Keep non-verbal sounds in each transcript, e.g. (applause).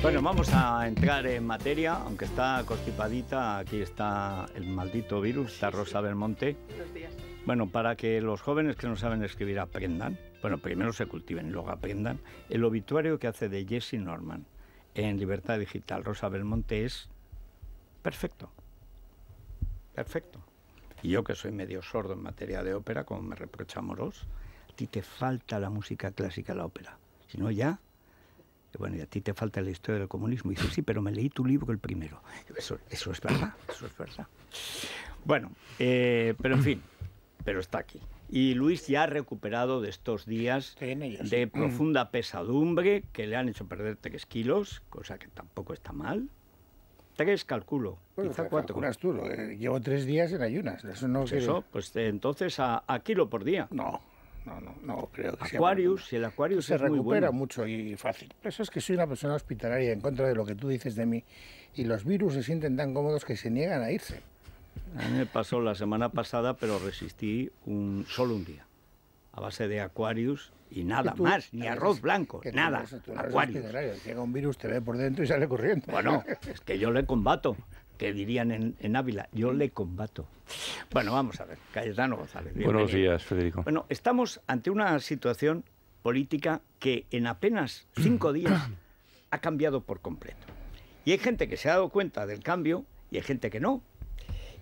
Bueno, vamos a entrar en materia, aunque está constipadita, aquí está el maldito virus, está Rosa Belmonte. Bueno, para que los jóvenes que no saben escribir aprendan, bueno, primero se cultiven y luego aprendan, el obituario que hace de Jesse Norman en Libertad Digital Rosa Belmonte es perfecto. Perfecto. Y yo que soy medio sordo en materia de ópera, como me reprocha Moros, a ti te falta la música clásica la ópera. Si no, ya bueno, y a ti te falta la historia del comunismo. Y dice, sí, pero me leí tu libro el primero. Eso, es verdad, eso es verdad. Bueno, eh, pero en fin, pero está aquí. Y Luis ya ha recuperado de estos días de profunda pesadumbre que le han hecho perder tres kilos, cosa que tampoco está mal. Tres, calculo. quizá cuatro. llevo tres días en ayunas. Eso no pues, eso, pues eh, entonces a, a kilo por día. No, no, no, no creo que Aquarius, Si el Aquarius se es recupera mucho y fácil. Eso es que soy una persona hospitalaria en contra de lo que tú dices de mí. Y los virus se sienten tan cómodos que se niegan a irse. A mí me pasó la semana pasada, pero resistí un solo un día. A base de Aquarius y nada más, ni arroz blanco, nada. Aquarius. Llega un virus, te ve por dentro y sale corriendo. Bueno, (laughs) es que yo le combato que dirían en, Ávila, yo le combato. Bueno, vamos a ver, Cayetano González. Buenos días, Federico. Bueno, estamos ante una situación política que en apenas cinco días (clears throat) ha cambiado por completo. Y hay gente que se ha dado cuenta del cambio y hay gente que no.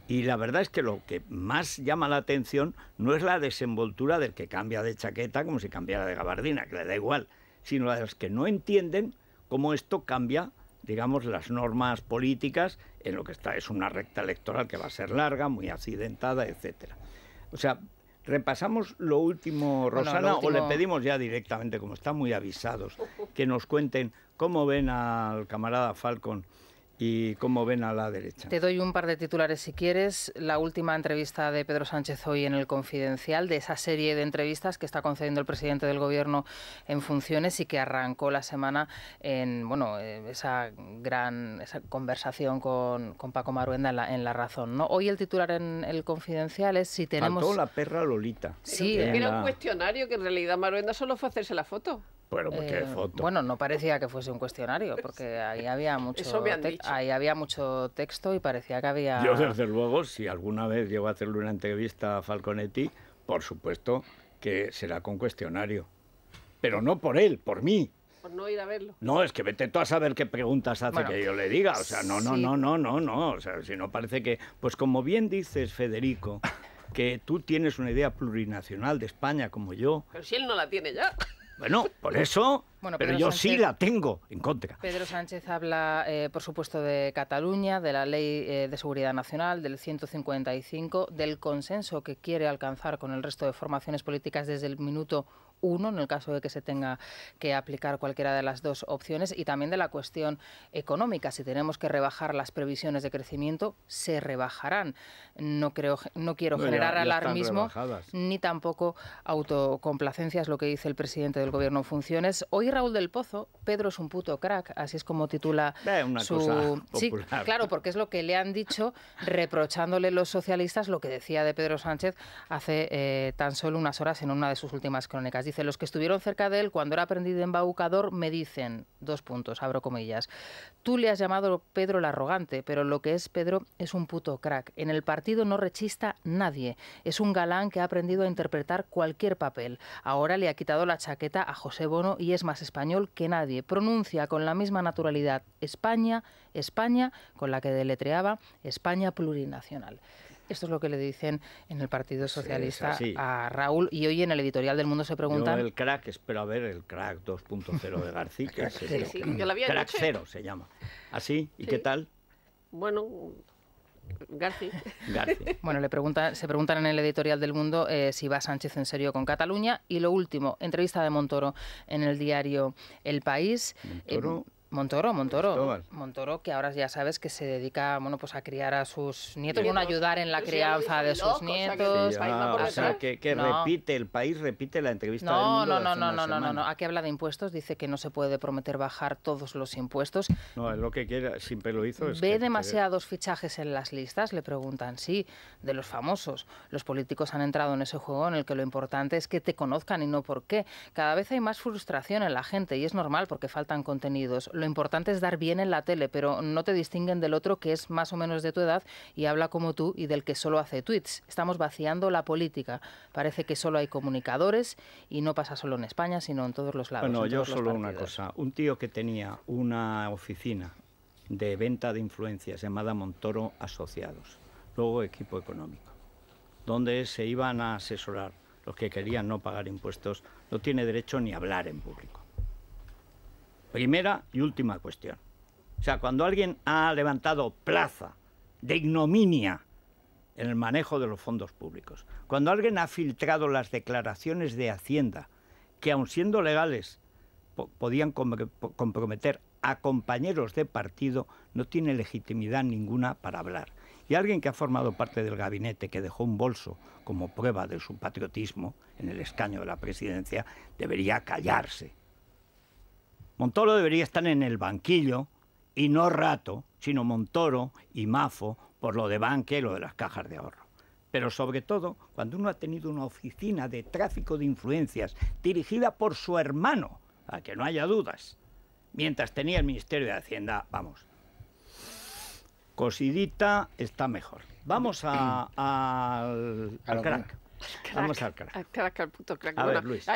Y la verdad es que lo que más llama la atención no es la desenvoltura del que cambia de chaqueta como si cambiara de gabardina, que le da igual, sino las que no entienden cómo esto cambia digamos, las normas políticas en lo que está es una recta electoral que va a ser larga, muy accidentada, etcétera. O sea, repasamos lo último, Rosana, o le pedimos ya directamente, como están muy avisados, que nos cuenten cómo ven al camarada Falcon y cómo ven a la derecha. Te doy un par de titulares si quieres. La última entrevista de Pedro Sánchez hoy en el Confidencial, de esa serie de entrevistas que está concediendo el presidente del Gobierno en funciones y que arrancó la semana en bueno eh, esa gran esa conversación con, con Paco Maruenda en la, Razón. ¿no? Hoy el titular en el Confidencial es si tenemos... la perra Lolita. Sí, era un cuestionario que en realidad Maruenda solo fue hacerse la foto. Eh, bueno, no parecía que fuese un cuestionario, porque ahí había mucho, ahí había mucho texto y parecía que había... Yo, desde luego, si alguna vez llego a hacerle una entrevista a Falconetti, por supuesto que será con cuestionario. Pero no por él, por mí. Por no ir a verlo. No, es que vete tú a saber qué preguntas hace que yo le diga. O sea, no, no, no, no, no, no. O sea, si no parece que... Pues como bien dices, Federico, que tú tienes una idea plurinacional de España como yo. Pero si él no la tiene ya. Bueno, por eso, pero yo sí la tengo en contra. Pedro Sánchez habla, eh, por supuesto, de Cataluña, de la Ley eh, de Seguridad Nacional, del 155, del consenso que quiere alcanzar con el resto de formaciones políticas desde el minuto uno en el caso de que se tenga que aplicar cualquiera de las dos opciones y también de la cuestión económica. Si tenemos que rebajar las previsiones de crecimiento, se rebajarán. No, creo, no quiero generar alarmismo ni tampoco autocomplacencia, es lo que dice el presidente del Gobierno funciones. Hoy Raúl del Pozo, Pedro es un puto crack, así es como titula su... Cosa sí, claro, porque es lo que le han dicho reprochándole los socialistas lo que decía de Pedro Sánchez hace eh, tan solo unas horas en una de sus últimas crónicas. Dice, los que estuvieron cerca de él cuando era aprendiz de embaucador me dicen, dos puntos, abro comillas, tú le has llamado Pedro el arrogante, pero lo que es Pedro es un puto crack. En el partido no rechista nadie. Es un galán que ha aprendido a interpretar cualquier papel. Ahora le ha quitado la chaqueta a José Bono y es más español que nadie. Pronuncia con la misma naturalidad España, España, con la que deletreaba España plurinacional. Esto es lo que le dicen en el Partido Socialista a Raúl. Y hoy en el editorial del Mundo se preguntan... el crack, espero a ver el crack 2.0 de García. sí, sí. Yo crack se llama. ¿Así? ¿Y qué tal? Bueno, García. (laughs) Bueno, le pregunta, se preguntan en el editorial del Mundo eh, si va Sánchez en serio con Cataluña. Y lo último, entrevista de Montoro en el diario El País. Montoro, eh, Montoro, Montoro, Montoro, que ahora ya sabes que se dedica, bueno, pues a criar a sus nietos, a ayudar en la pues crianza de sus nietos. O sea, que, ah, repite, el país repite la entrevista no, del No, no, no, no, no, no, aquí habla de impuestos, dice que no se puede prometer bajar todos los impuestos. No, es lo que quiera, siempre lo hizo. Ve demasiados fichajes en las listas, le preguntan, sí, de los famosos. Los políticos han entrado en ese juego en el que lo importante es que te conozcan y no por qué. Cada vez hay más frustración en la gente y es normal porque faltan contenidos lo importante es dar bien en la tele, pero no te distinguen del otro que es más o menos de tu edad y habla como tú y del que solo hace tweets. Estamos vaciando la política. Parece que solo hay comunicadores y no pasa solo en España, sino en todos los lados. Bueno, yo solo una cosa. Un tío que tenía una oficina de venta de influencias llamada Montoro Asociados, luego equipo económico, donde se iban a asesorar los que querían no pagar impuestos, no tiene derecho ni a hablar en público. Primera y última cuestión. O sea, cuando alguien ha levantado plaza de ignominia en el manejo de los fondos públicos, cuando alguien ha filtrado las declaraciones de Hacienda, que aun siendo legales, podían comprometer a compañeros de partido, no tiene legitimidad ninguna para hablar. Y alguien que ha formado parte del gabinete, que dejó un bolso como prueba de su patriotismo en el escaño de la presidencia, debería callarse. Montoro debería estar en el banquillo y no Rato, sino Montoro y Mafo por lo de banque y lo de las cajas de ahorro. Pero sobre todo, cuando uno ha tenido una oficina de tráfico de influencias dirigida por su hermano, a que no haya dudas, mientras tenía el Ministerio de Hacienda, vamos, cosidita está mejor. Vamos al, al, crack. Vamos al crack. Al crack, al puto crack. Luis.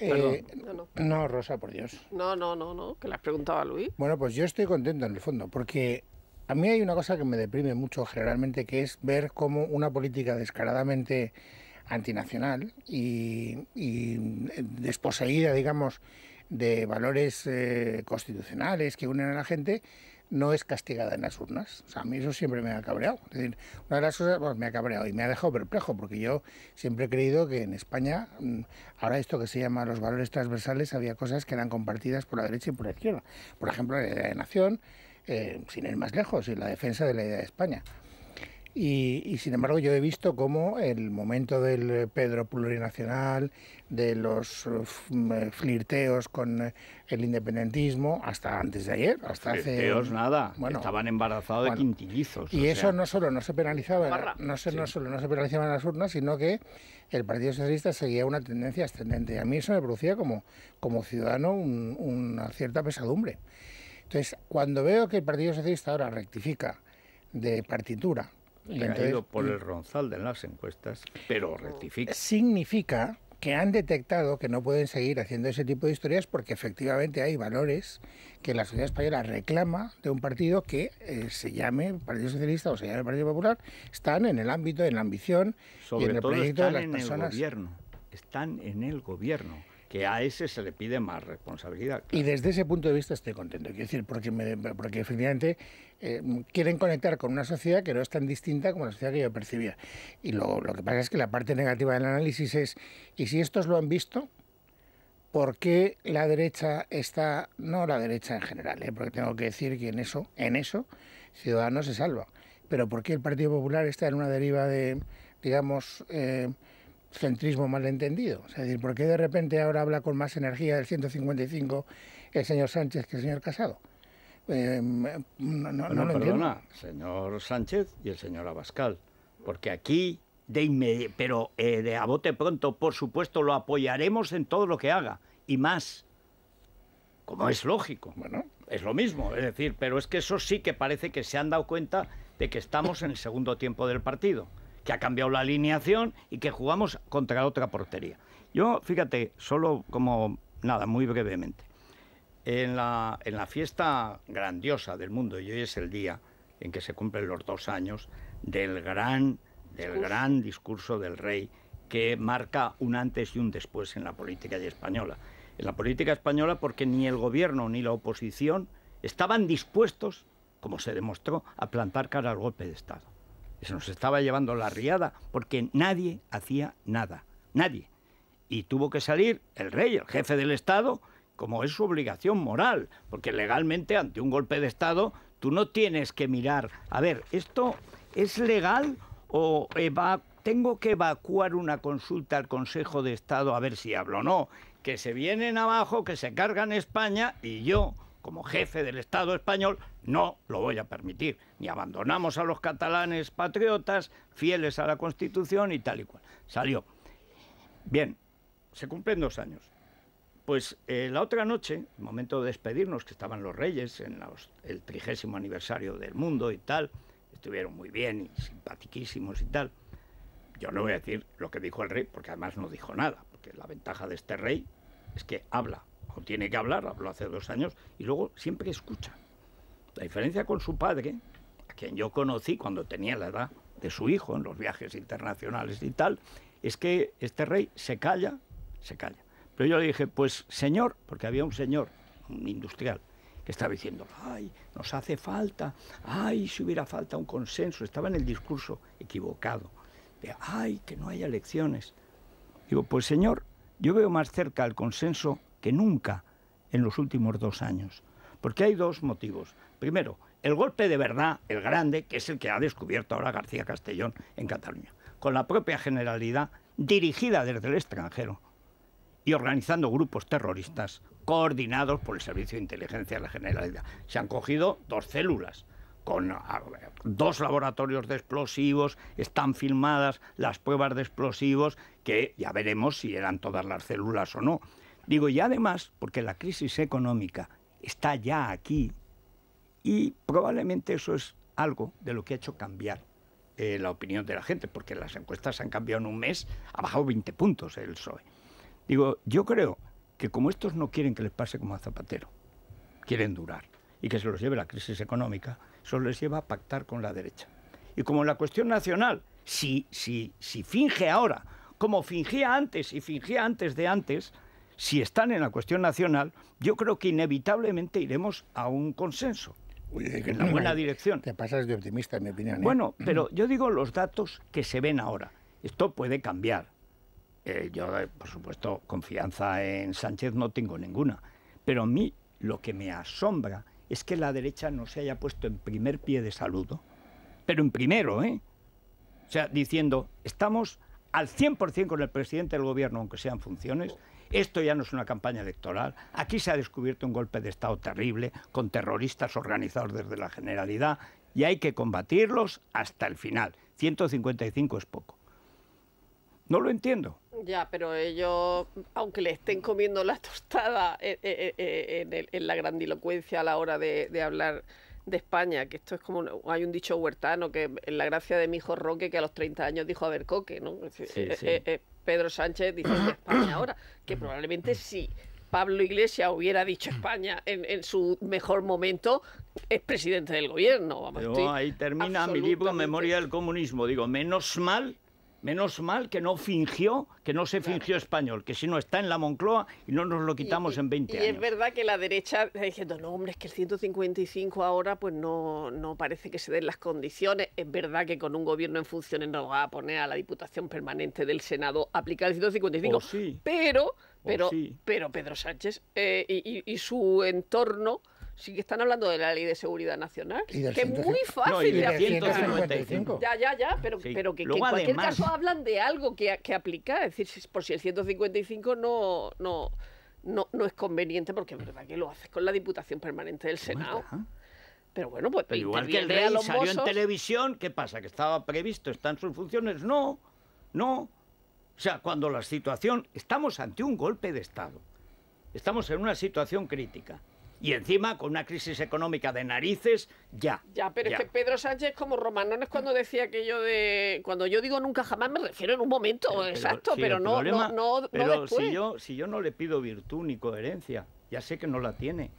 Eh, no, no. Rosa, por Dios. No, no, no, no, que la has preguntado a Luis. Bueno, pues yo estoy contento en el fondo, porque a mí hay una cosa que me deprime mucho generalmente, que es ver cómo una política descaradamente antinacional y, desposeída, digamos, de valores eh, constitucionales que unen a la gente, no es castigada en las urnas. O sea, a mí eso siempre me ha cabreado. Es decir, una de las cosas, pues, me ha cabreado y me ha dejado perplejo, porque yo siempre he creído que en España, mm, ahora esto que se llama los valores transversales, había cosas que eran compartidas por la derecha y por la izquierda. Por ejemplo, la idea de nación, eh, sin ir más lejos, y la defensa de la idea de España. Y, sin embargo yo he visto cómo el momento del eh, Pedro plurinacional, de los eh, mm, eh, flirteos con el independentismo, hasta antes de ayer, hasta hace... Flirteos nada, estaban embarazados de quintillizos. Y eso no solo no se penalizaba, no, no solo no se penalizaban en las urnas, sino que el Partido Socialista seguía una tendencia ascendente. A mí eso me producía como, como ciudadano una cierta pesadumbre. Entonces, cuando veo que el Partido Socialista ahora rectifica de partitura, por mm. el ronzal de las encuestas, pero rectifica. Significa que han detectado que no pueden seguir haciendo ese tipo de historias porque efectivamente hay valores que la sociedad española reclama de un partido que eh, se llame Partido Socialista o se llame Partido Popular, están en el ámbito, en la ambición y en el proyecto de las en personas. El gobierno. Están en el gobierno que a ese se le pide más responsabilidad. Y desde ese punto de vista estoy contento, quiero decir, porque, efectivamente eh, quieren conectar con una sociedad que no es tan distinta como la sociedad que yo percibía. Y lo, que pasa es que la parte negativa del análisis es, ¿y si estos lo han visto? ¿Por qué la derecha está, no la derecha en general, eh? porque tengo que decir que en eso, en eso, Ciudadanos se salva, pero por qué el Partido Popular está en una deriva de, digamos, eh, centrismo malentendido. Es decir, ¿por qué de repente ahora habla con más energía del 155 el señor Sánchez que el señor Casado? Em, no, lo perdona, señor Sánchez y el señor Abascal, porque aquí de inmediato, pero eh, de a bote pronto, por supuesto, lo apoyaremos en todo lo que haga y más, como es lógico. Bueno, es lo mismo, es decir, pero es que eso sí que parece que se han dado cuenta de que estamos en el segundo tiempo del partido que ha cambiado la alineación y que jugamos contra otra portería. Yo, fíjate, solo como nada, muy brevemente. En la, fiesta grandiosa del mundo, y hoy es el día en que se cumplen los dos años del gran, del gran discurso del rey que marca un antes y un después en la política española. En la política española porque ni el gobierno ni la oposición estaban dispuestos, como se demostró, a plantar cara al golpe de Estado. Se nos estaba llevando la riada porque nadie hacía nada, nadie. Y tuvo que salir el rey, el jefe del Estado, como es su obligación moral, porque legalmente ante un golpe de Estado tú no tienes que mirar, a ver, ¿esto es legal o tengo que evacuar una consulta al Consejo de Estado a ver si hablo o no? Que se vienen abajo, que se cargan España y yo como jefe del Estado español, no lo voy a permitir. Ni abandonamos a los catalanes patriotas, fieles a la Constitución y tal y cual. Salió. Bien, se cumplen dos años. Pues eh, la otra noche, en momento de despedirnos, que estaban los reyes en el trigésimo aniversario del mundo y tal, estuvieron muy bien y simpatiquísimos y tal. Yo no voy a decir lo que dijo el rey, porque además no dijo nada, porque la ventaja de este rey es que habla tiene que hablar, habló hace dos años, y luego siempre escucha. La diferencia con su padre, a quien yo conocí cuando tenía la edad de su hijo en los viajes internacionales y tal, es que este rey se calla, se calla. Pero yo le dije, pues señor, porque había un señor, un industrial, que estaba diciendo, ay, nos hace falta, ay, si hubiera falta un consenso, estaba en el discurso equivocado, de, ay, que no haya elecciones. Digo, pues señor, yo veo más cerca al consenso que nunca en los últimos dos años. Porque hay dos motivos. Primero, el golpe de verdad, el grande, que es el que ha descubierto ahora García Castellón en Cataluña, con la propia generalidad dirigida desde el extranjero y organizando grupos terroristas coordinados por el Servicio de Inteligencia de la Generalidad. Se han cogido dos células con dos laboratorios de explosivos, están filmadas las pruebas de explosivos, que ya veremos si eran todas las células o no, Digo, y además, porque la crisis económica está ya aquí y probablemente eso es algo de lo que ha hecho cambiar eh, la opinión de la gente, porque las encuestas han cambiado en un mes, ha bajado 20 puntos el PSOE. Digo, yo creo que como estos no quieren que les pase como a Zapatero, quieren durar y que se los lleve la crisis económica, eso les lleva a pactar con la derecha. Y como la cuestión nacional, si, si, si finge ahora, como fingía antes y fingía antes de antes, si están en la cuestión nacional, yo creo que inevitablemente iremos a un consenso. en la buena eh, dirección. Te pasas de optimista, en mi opinión. ¿eh? Bueno, (clears throat) pero yo digo los datos que se ven ahora. Esto puede cambiar. Eh, yo, por supuesto, confianza en Sánchez no tengo ninguna. Pero a mí lo que me asombra es que la derecha no se haya puesto en primer pie de saludo. Pero en primero, ¿eh? O sea, diciendo, estamos al 100% con el presidente del gobierno, aunque sean funciones, esto ya no es una campaña electoral. Aquí se ha descubierto un golpe de Estado terrible con terroristas organizados desde la Generalidad y hay que combatirlos hasta el final. 155 es poco. No lo entiendo. Ya, pero ellos, aunque le estén comiendo la tostada eh, eh, eh, en, la grandilocuencia a la hora de hablar de España, que esto es como hay un dicho huertano que en la gracia de mi hijo Roque que a los 30 años dijo a ver coque, ¿no? Eh, eh, eh, Pedro Sánchez dice España ahora, que probablemente (coughs) si Pablo Iglesias hubiera dicho España en, en, su mejor momento, es presidente del gobierno. ahí termina mi libro Memoria del Comunismo. Digo, menos mal Menos mal que no fingió, que no se fingió español, que si no está en la Moncloa y no nos lo quitamos en 20 años. Y es verdad que la derecha está diciendo, no, hombre, es que el 155 ahora pues no, parece que se den las condiciones. Es verdad que con un gobierno en funciones no va a poner a la Diputación Permanente del Senado a aplicar el 155. sí. Pero, pero, pero Pedro Sánchez eh, y su entorno Sí que están hablando de la Ley de Seguridad Nacional, que es muy fácil de, 155. Ya, ya, ya, pero, pero que, en cualquier caso hablan de algo que, que aplicar, es decir, por si el 155 no... no no, no es conveniente porque es verdad que lo haces con la Diputación Permanente del Senado. pero bueno, pues. Pero igual que el rey salió en televisión, ¿qué pasa? ¿Que estaba previsto? ¿Están sus funciones? No, no. O sea, cuando la situación. Estamos ante un golpe de Estado. Estamos en una situación crítica. Y encima, con una crisis económica de narices, ya. Ya, pero es que Pedro Sánchez, como Romanones, cuando decía aquello de. Cuando yo digo nunca jamás, me refiero en un momento, exacto, pero no, no, no, Pero Si, yo, si yo no le pido virtud ni coherencia, ya sé que no la tiene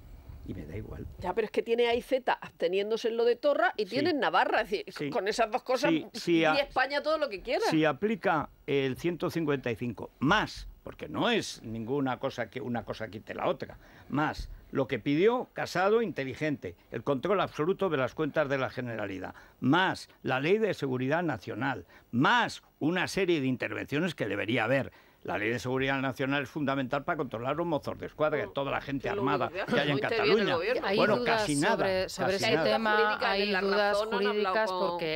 y me da igual. Ya, pero es que tiene a Z absteniéndose en lo de Torra y tiene en Navarra. Es decir, con esas dos cosas y España todo lo que quiera. Si aplica el 155 más, porque no es ninguna cosa que una cosa quite la otra, más lo que pidió Casado, inteligente, el control absoluto de las cuentas de la Generalidad, más la ley de seguridad nacional, más una serie de intervenciones que debería haber la ley de seguridad nacional es fundamental para controlar los mozos de escuadra, que oh, toda la gente armada que hay en Cataluña. bueno, casi nada. Sobre ese tema hay dudas jurídicas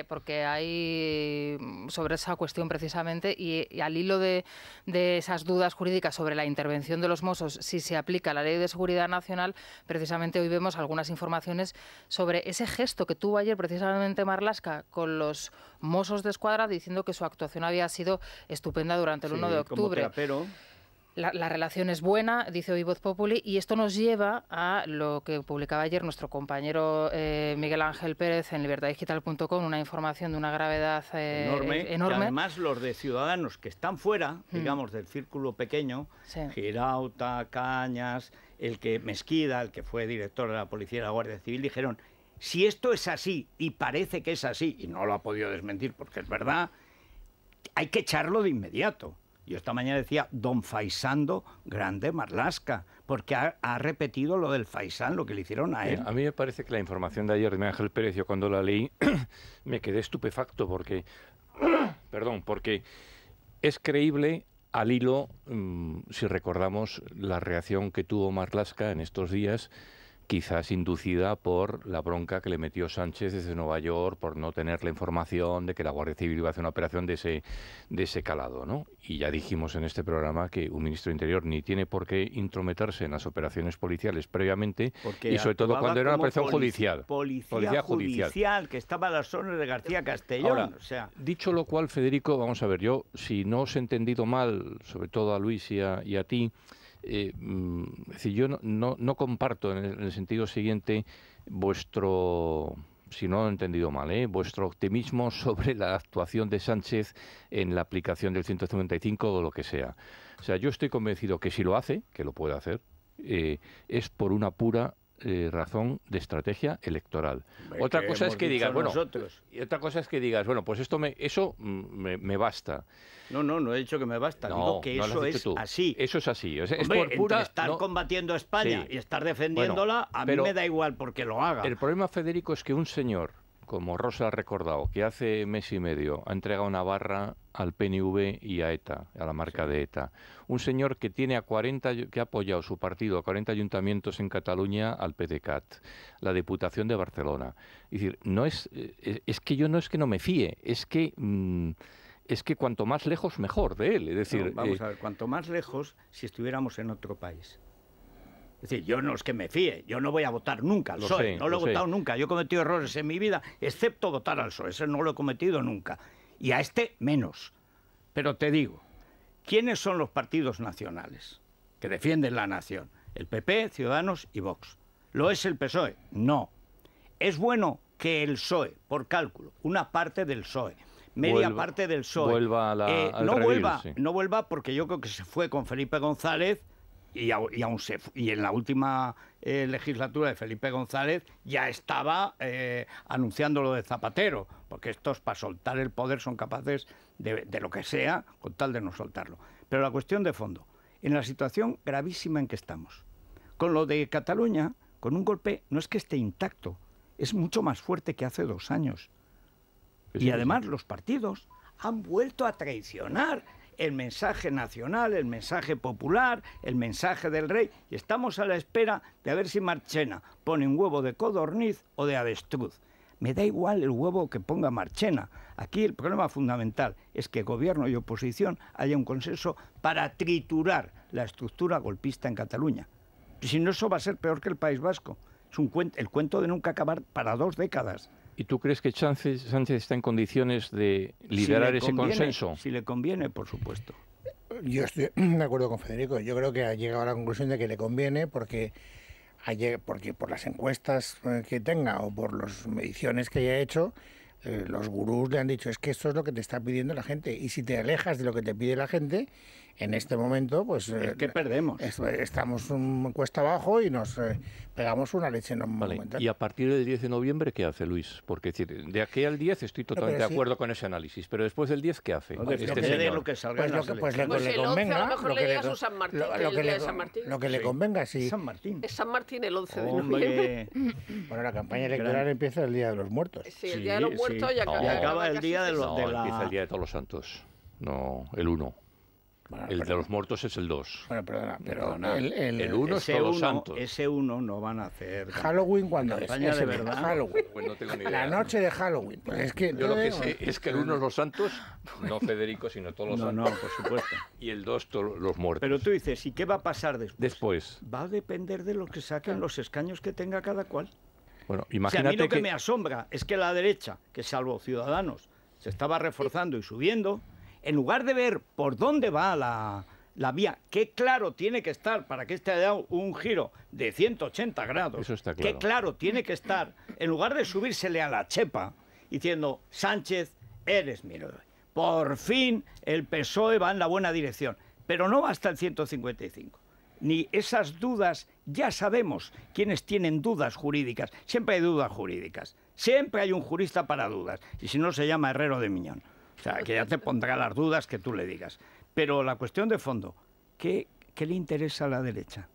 porque, hay sobre esa cuestión precisamente y, al hilo de, esas dudas jurídicas sobre la intervención de los mozos, si se aplica la ley de seguridad nacional, precisamente hoy vemos algunas informaciones sobre ese gesto que tuvo ayer precisamente Marlasca con los mozos de escuadra diciendo que su actuación había sido estupenda durante el 1 de octubre. Pero, la, relación es buena, dice hoy Voz Populi, y esto nos lleva a lo que publicaba ayer nuestro compañero eh, Miguel Ángel Pérez en libertaddigital.com, una información de una gravedad eh, enorme. además, los de ciudadanos que están fuera, mm. digamos, del círculo pequeño, Girauta, Cañas, el que Mesquida, el que fue director de la Policía y la Guardia Civil, dijeron: si esto es así, y parece que es así, y no lo ha podido desmentir porque es verdad, hay que echarlo de inmediato yo esta mañana decía don Faisando Grande Marlasca, porque ha, repetido lo del Faisán, lo que le hicieron a él. a mí me parece que la información de ayer de Ángel Pérez, cuando la leí, (coughs) me quedé estupefacto porque, (coughs) perdón, porque es creíble al hilo, mm, si recordamos la reacción que tuvo Marlasca en estos días quizás inducida por la bronca que le metió Sánchez desde Nueva York por no tener la información de que la Guardia Civil iba a hacer una operación de ese, de ese calado. ¿no? Y ya dijimos en este programa que un ministro de Interior ni tiene por qué intrometerse en las operaciones policiales previamente y sobre todo cuando era una operación judicial. Policía, judicial, que estaba a las órdenes de García Castellón. Dicho lo cual, Federico, vamos a ver, yo si no os he entendido mal, sobre todo a Luis y a ti, eh, mm, decir, yo no, comparto en el, sentido siguiente vuestro, si no lo he entendido mal, ¿eh? vuestro optimismo sobre la actuación de Sánchez en la aplicación del 155 o lo que sea. O sea, yo estoy convencido que si lo hace, que lo puede hacer, eh, es por una pura eh, razón de estrategia electoral. otra cosa es que digas, bueno, y otra cosa es que digas, bueno, pues esto me, eso me, basta. No, no, no he dicho que me basta, digo que eso es así. Eso es así. por pura, estar combatiendo a España y estar defendiéndola, a mí me da igual porque lo haga. El problema, Federico, es que un señor como Rosa ha recordado, que hace mes y medio ha entregado una barra al PNV y a ETA, a la marca de ETA. Un señor que tiene a 40 que ha apoyado su partido a 40 ayuntamientos en Cataluña al PDCAT, la Diputación de Barcelona. Es decir, no es eh, es que yo no es que no me fíe, es que mm, es que cuanto más lejos mejor de él, es decir, vamos eh, a ver, cuanto más lejos si estuviéramos en otro país. Es decir, yo no es que me fíe, yo no voy a votar nunca al lo PSOE, no lo, he votado nunca, yo he cometido errores en mi vida, excepto votar al PSOE, ese no lo he cometido nunca. Y a este menos. Pero te digo, ¿quiénes son los partidos nacionales que defienden la nación? El PP, Ciudadanos y Vox. ¿Lo es el PSOE? No. ¿Es bueno que el PSOE, por cálculo, una parte del PSOE, media parte del PSOE, vuelva a eh, no, vuelva, no vuelva porque yo creo que se fue con Felipe González y, y en la última eh, legislatura de Felipe González ya estaba eh, anunciando lo de Zapatero, porque estos para soltar el poder son capaces de, lo que sea con tal de no soltarlo. Pero la cuestión de fondo, en la situación gravísima en que estamos, con lo de Cataluña, con un golpe no es que esté intacto, es mucho más fuerte que hace dos años. y además los partidos han vuelto a traicionar el mensaje nacional, el mensaje popular, el mensaje del rey, y estamos a la espera de ver si Marchena pone un huevo de codorniz o de avestruz. Me da igual el huevo que ponga Marchena. Aquí el problema fundamental es que gobierno y oposición haya un consenso para triturar la estructura golpista en Cataluña. Si no, eso va a ser peor que el País Vasco. Es el cuento de nunca acabar para dos décadas. ¿Y tú crees que Sánchez, Sánchez está en condiciones de liderar ese consenso? Si le conviene, por supuesto. Yo estoy (clears throat) de acuerdo con Federico. Yo creo que ha llegado a la conclusión de que le conviene porque, porque por las encuestas eh, que tenga o por las mediciones que haya hecho, eh, los gurús le han dicho es que esto es lo que te está pidiendo la gente y si te alejas de lo que te pide la gente en este momento, pues... Eh, ¿Qué perdemos. estamos un cuesta abajo y nos eh, pegamos una leche Y a partir del 10 de noviembre, ¿qué hace Luis? Porque decir, de aquí al 10 estoy totalmente de acuerdo con ese análisis, pero después del 10, ¿qué hace? este lo, pues pues lo que pues lo que, le convenga... Lo que le, San Martín, que San Martín. Lo que le convenga, sí. San Martín. Es San Martín el 11 de noviembre. (laughs) Bueno, la campaña electoral empieza el Día de los Muertos. Sí, el Día de los Muertos y acaba, el Día de los... empieza el Día de todos los santos, no el 1 el de los muertos es el 2. Bueno, perdona, Pero El, el, 1 es Todos uno, Santos. Ese 1 no van a hacer. Halloween cuando España de verdad. Pues la noche de Halloween. es que, Yo lo que sé es que el 1 es los santos, (laughs) no Federico, sino todos los santos. No, no, por supuesto. Y el 2 los muertos. Pero tú dices, ¿y qué va a pasar después? Va a depender de lo que saquen los escaños que tenga cada cual. Bueno, imagínate. lo que me asombra es que la derecha, que salvo Ciudadanos, se estaba reforzando y subiendo en lugar de ver por dónde va la, vía, qué claro tiene que estar para que este haya dado un giro de 180 grados, qué claro tiene que estar, en lugar de subírsele a la chepa diciendo, Sánchez, eres mi Por fin el PSOE va en la buena dirección, pero no va hasta el 155 ni esas dudas, ya sabemos quienes tienen dudas jurídicas. Siempre hay dudas jurídicas. Siempre hay un jurista para dudas. Y si no, se llama Herrero de Miñón. O sea, que ya te pondrá las dudas que tú le digas. Pero la cuestión de fondo, ¿qué, qué le interesa a la derecha?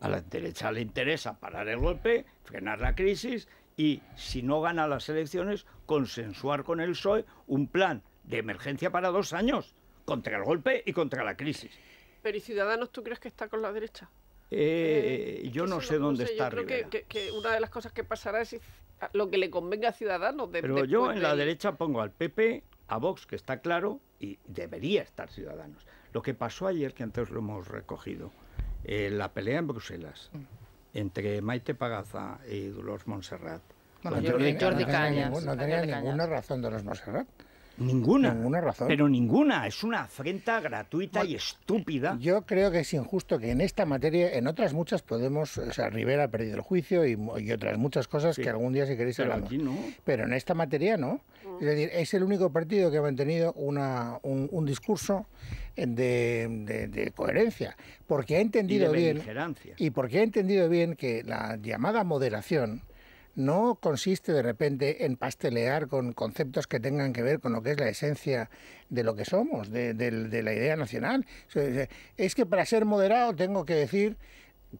A la derecha le interesa parar el golpe, frenar la crisis y, si no gana las elecciones, consensuar con el PSOE un plan de emergencia para dos años contra el golpe y contra la crisis. Pero ¿y Ciudadanos tú crees que está con la derecha? Eh, eh, yo no sé dónde está. Yo creo Que, una de las cosas que pasará es lo que le convenga a Ciudadanos. Pero yo en la derecha pongo al PP, a Vox, que está claro, y debería estar Ciudadanos. Lo que pasó ayer, que antes lo hemos recogido, eh, la pelea en Bruselas mm. entre Maite Pagaza y e Dolores Montserrat. no tenía ninguna razón Dolores Montserrat. Ninguna. Ninguna razón. Pero ninguna. Es una afrenta gratuita y estúpida. Yo creo que es injusto que en esta materia, en otras muchas podemos. O sea, Rivera ha perdido el juicio y, otras muchas cosas que algún día, si queréis, Pero no. Pero en esta materia no. Es decir, es el único partido que ha mantenido una, un, discurso de, coherencia, porque ha entendido bien y porque ha entendido bien que la llamada moderación no consiste de repente en pastelear con conceptos que tengan que ver con lo que es la esencia de lo que somos, de la idea nacional. Es que para ser moderado tengo que decir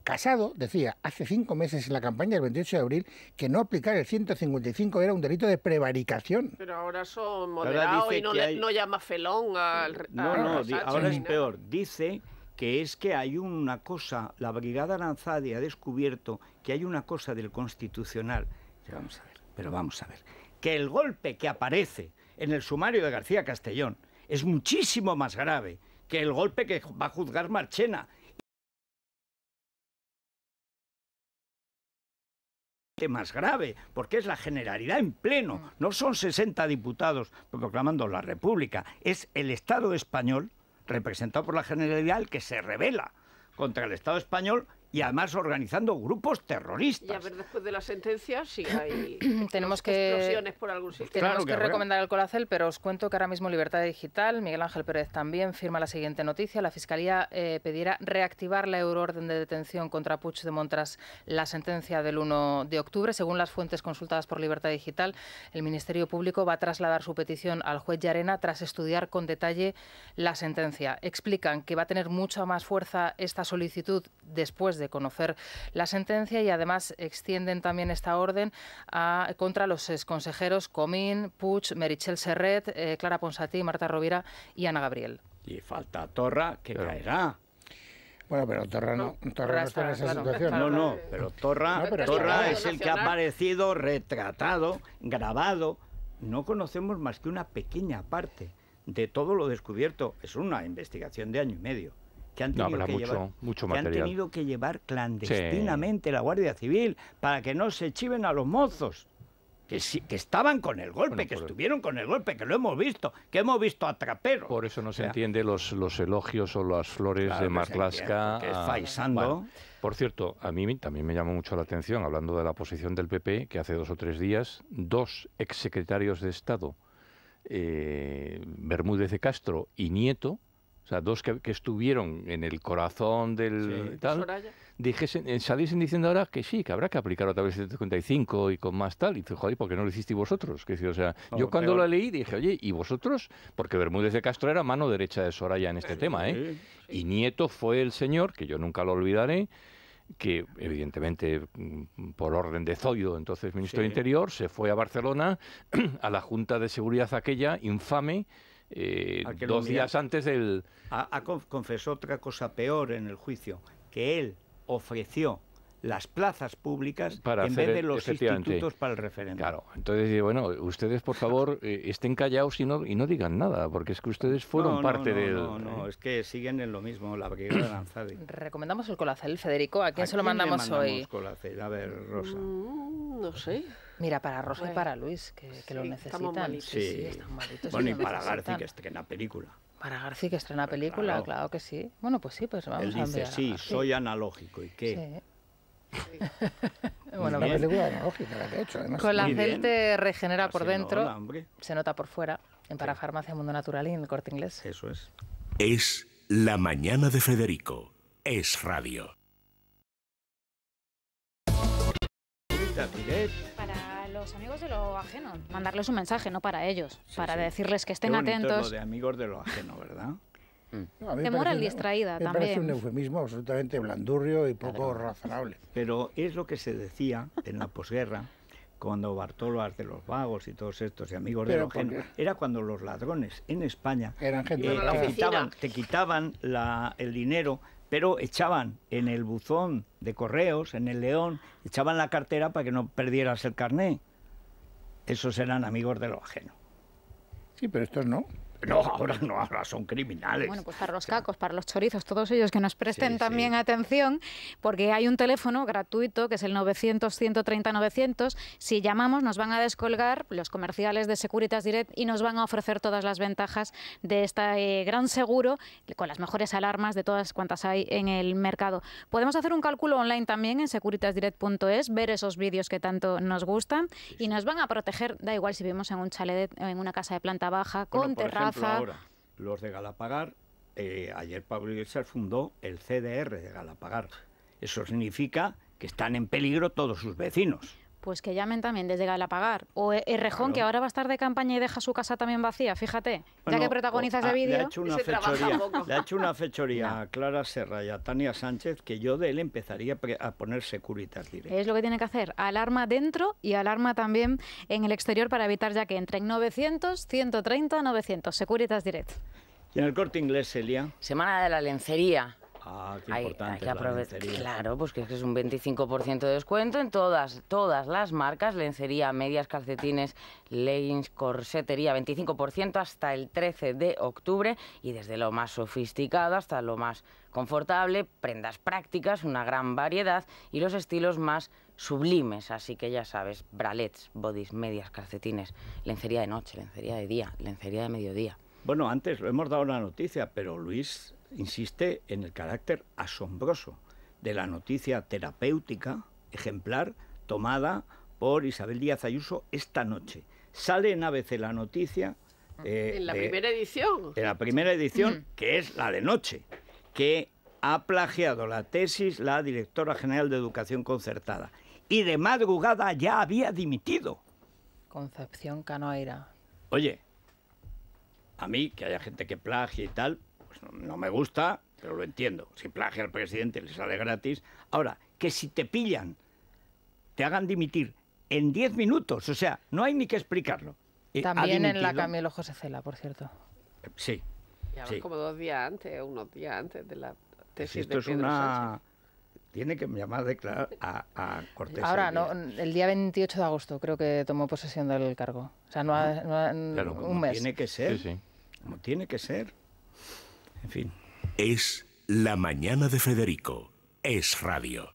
Casado decía hace cinco meses en la campaña del 28 de abril que no aplicar el 155 era un delito de prevaricación. Pero ahora son moderados y no, llama felón al. No, no, ahora es peor. Dice que es que hay una cosa, la Brigada lanzadi ha descubierto que hay una cosa del Constitucional. Pero vamos a ver, pero vamos a ver. Que el golpe que aparece en el sumario de García Castellón es muchísimo más grave que el golpe que va a juzgar Marchena más grave, porque es la generalidad en pleno. Mm. No son 60 diputados proclamando la República, es el Estado español, representado por la generalidad, el que se revela contra el Estado español y además organizando grupos terroristas. Y a ver, después de la sentencia, si (clears throat) hay tenemos que, explosiones por algún sitio. Tenemos que, recomendar el Colacel, pero os cuento que ahora mismo Libertad Digital, Miguel Ángel Pérez también firma la siguiente noticia. La Fiscalía eh, pedirá reactivar la euroorden de detención contra Puch de Montras la sentencia del 1 de octubre. Según las fuentes consultadas por Libertad Digital, el Ministerio Público va a trasladar su petición al juez Yarena tras estudiar con detalle la sentencia. Explican que va a tener mucha más fuerza esta solicitud después de conocer la sentencia y además extienden también esta orden contra los consejeros Comín, Puig, Merichel Serret, eh, Clara Ponsatí, Marta Rovira y Ana Gabriel. Y falta Torra, que caerá. Bueno, pero Torra no, está, en esa situación. no, no, pero Torra es el que ha aparecido retratado, grabado. No conocemos más que una pequeña parte de todo lo descubierto. Es una investigación de año y medio que han tenido, que, mucho, llevar, mucho tenido que llevar clandestinamente la Guardia Civil para que no se chiven a los mozos. Que, que, estaban con el golpe, que estuvieron con el golpe, que lo hemos visto, que hemos visto a Por eso no se entiende los, elogios o las flores de Marclasca. Que, faisando. por cierto, a mí también me llamó mucho la atención, hablando de la posición del PP, que hace dos o tres días dos exsecretarios de Estado, eh, Bermúdez de Castro y Nieto, o sea, dos que, estuvieron en el corazón del tal, dijesen, eh, saliesen diciendo ahora que sí, que habrá que aplicar otra vez 755 y con más tal. Y dije, joder, ¿por qué no lo hicisteis vosotros? Que, o sea, oh, yo cuando lo leí dije, oye, ¿y vosotros? Porque Bermúdez de Castro era mano derecha de Soraya en este tema, ¿eh? Y Nieto fue el señor, que yo nunca lo olvidaré, que evidentemente mm, por orden de Zoido, entonces ministro de Interior, se fue a Barcelona, (clears throat) a la Junta de Seguridad aquella, infame, eh, dos días antes del... ha confesó otra cosa peor en el juicio, que él ofreció las plazas públicas en vez e, de los institutos para el referéndum. Claro, entonces, bueno, ustedes por favor (laughs) eh, estén callados y no, y no digan nada, porque es que ustedes fueron parte de no, del... No, no, es que siguen en lo mismo, la brigada (clears throat) de Recomendamos el colacel, Federico, ¿a quién se lo quién mandamos, le mandamos, hoy? Colacel? A ver, Rosa. Mm, no sé. Mira, para Rosa y para Luis, que, lo necesitan. Sí. sí, están malitos. Bueno, y, para Garci, que estrena película. Para Garci, que estrena película, claro. que sí. Bueno, pues sí, pues vamos Él a dice, sí, soy analógico. ¿Y qué? (laughs) bueno, la pues película analógica, de hecho. Con la gente regenera por dentro, se nota por fuera, en Parafarmacia Mundo Natural y en el Corte Inglés. Eso es. Es la mañana de Federico. Es radio amigos de lo ajeno, mandarles un mensaje, no para ellos, para decirles que estén atentos. de amigos de lo ajeno, ¿verdad? Mm. No, distraída me Parece un eufemismo absolutamente blandurrio y poco razonable. Pero es lo que se decía en la posguerra, cuando Bartolo de los Vagos y todos estos y amigos de lo ajeno era cuando los ladrones en España Eran gente eh, te, quitaban, te quitaban el dinero pero echaban en el buzón de correos, en el león, echaban la cartera para que no perdieras el carné esos eran amigos de lo ajeno. Sí, pero estos no. No, ahora no, ahora son criminales. Bueno, pues para los cacos, para los chorizos, todos ellos que nos presten también atención, porque hay un teléfono gratuito que es el 900-130-900. Si llamamos, nos van a descolgar los comerciales de Securitas Direct y nos van a ofrecer todas las ventajas de este eh, gran seguro con las mejores alarmas de todas cuantas hay en el mercado. Podemos hacer un cálculo online también en securitasdirect.es, ver esos vídeos que tanto nos gustan y nos van a proteger, da igual si vivimos en un chalet, en una casa de planta baja, con terraza Ahora, los de Galapagar, eh, ayer Pablo Iglesias fundó el CDR de Galapagar. Eso significa que están en peligro todos sus vecinos pues que llamen también desde Galapagar. O e-, Errejón, que ahora va a estar de campaña y deja su casa también vacía, fíjate. ya que protagonizas de ah, vídeo. Le ha hecho una fechoría, le ha hecho una fechoría a Clara Serra y a Tania Sánchez que yo de él empezaría a poner Securitas Direct. Es lo que tiene que hacer. Alarma dentro y alarma también en el exterior para evitar ya que entren 900, 130, 900. Securitas Direct. Y en el corte inglés, Elia. Semana de la lencería. Ah, qué Claro, pues que es un 25% de descuento en todas, todas las marcas, lencería, medias, calcetines, leggings, corsetería, 25% hasta el 13 de octubre y desde lo más sofisticado hasta lo más confortable, prendas prácticas, una gran variedad y los estilos más sublimes, así que ya sabes, bralets, bodys, medias, calcetines, lencería de noche, lencería de día, lencería de mediodía. Bueno, antes lo hemos dado la noticia, pero Luis insiste en el carácter asombroso de la noticia terapéutica ejemplar tomada por Isabel Díaz Ayuso esta noche. Sale en ABC la noticia. Eh, en la primera edición. En la primera edición, que es la de noche, que ha plagiado la tesis la directora general de Educación Concertada. Y de madrugada ya había dimitido. Concepción Canoira. Oye, a mí, que haya gente que plagie y tal, pues no, me gusta, pero lo entiendo. Si plagia al presidente, le sale gratis. Ahora, que si te pillan, te hagan dimitir en 10 minutos, o sea, no hay ni que explicarlo. Eh, También en la Camilo José Cela, por cierto. Eh, sí. como dos días antes, unos días antes de la tesis esto es una... Tiene que llamar a declarar a, a Cortés. Ahora, no, el día 28 de agosto creo que tomó posesión del cargo. O sea, no, ha, claro, un Tiene que ser como tiene que ser. En fin. Es la mañana de Federico. Es radio.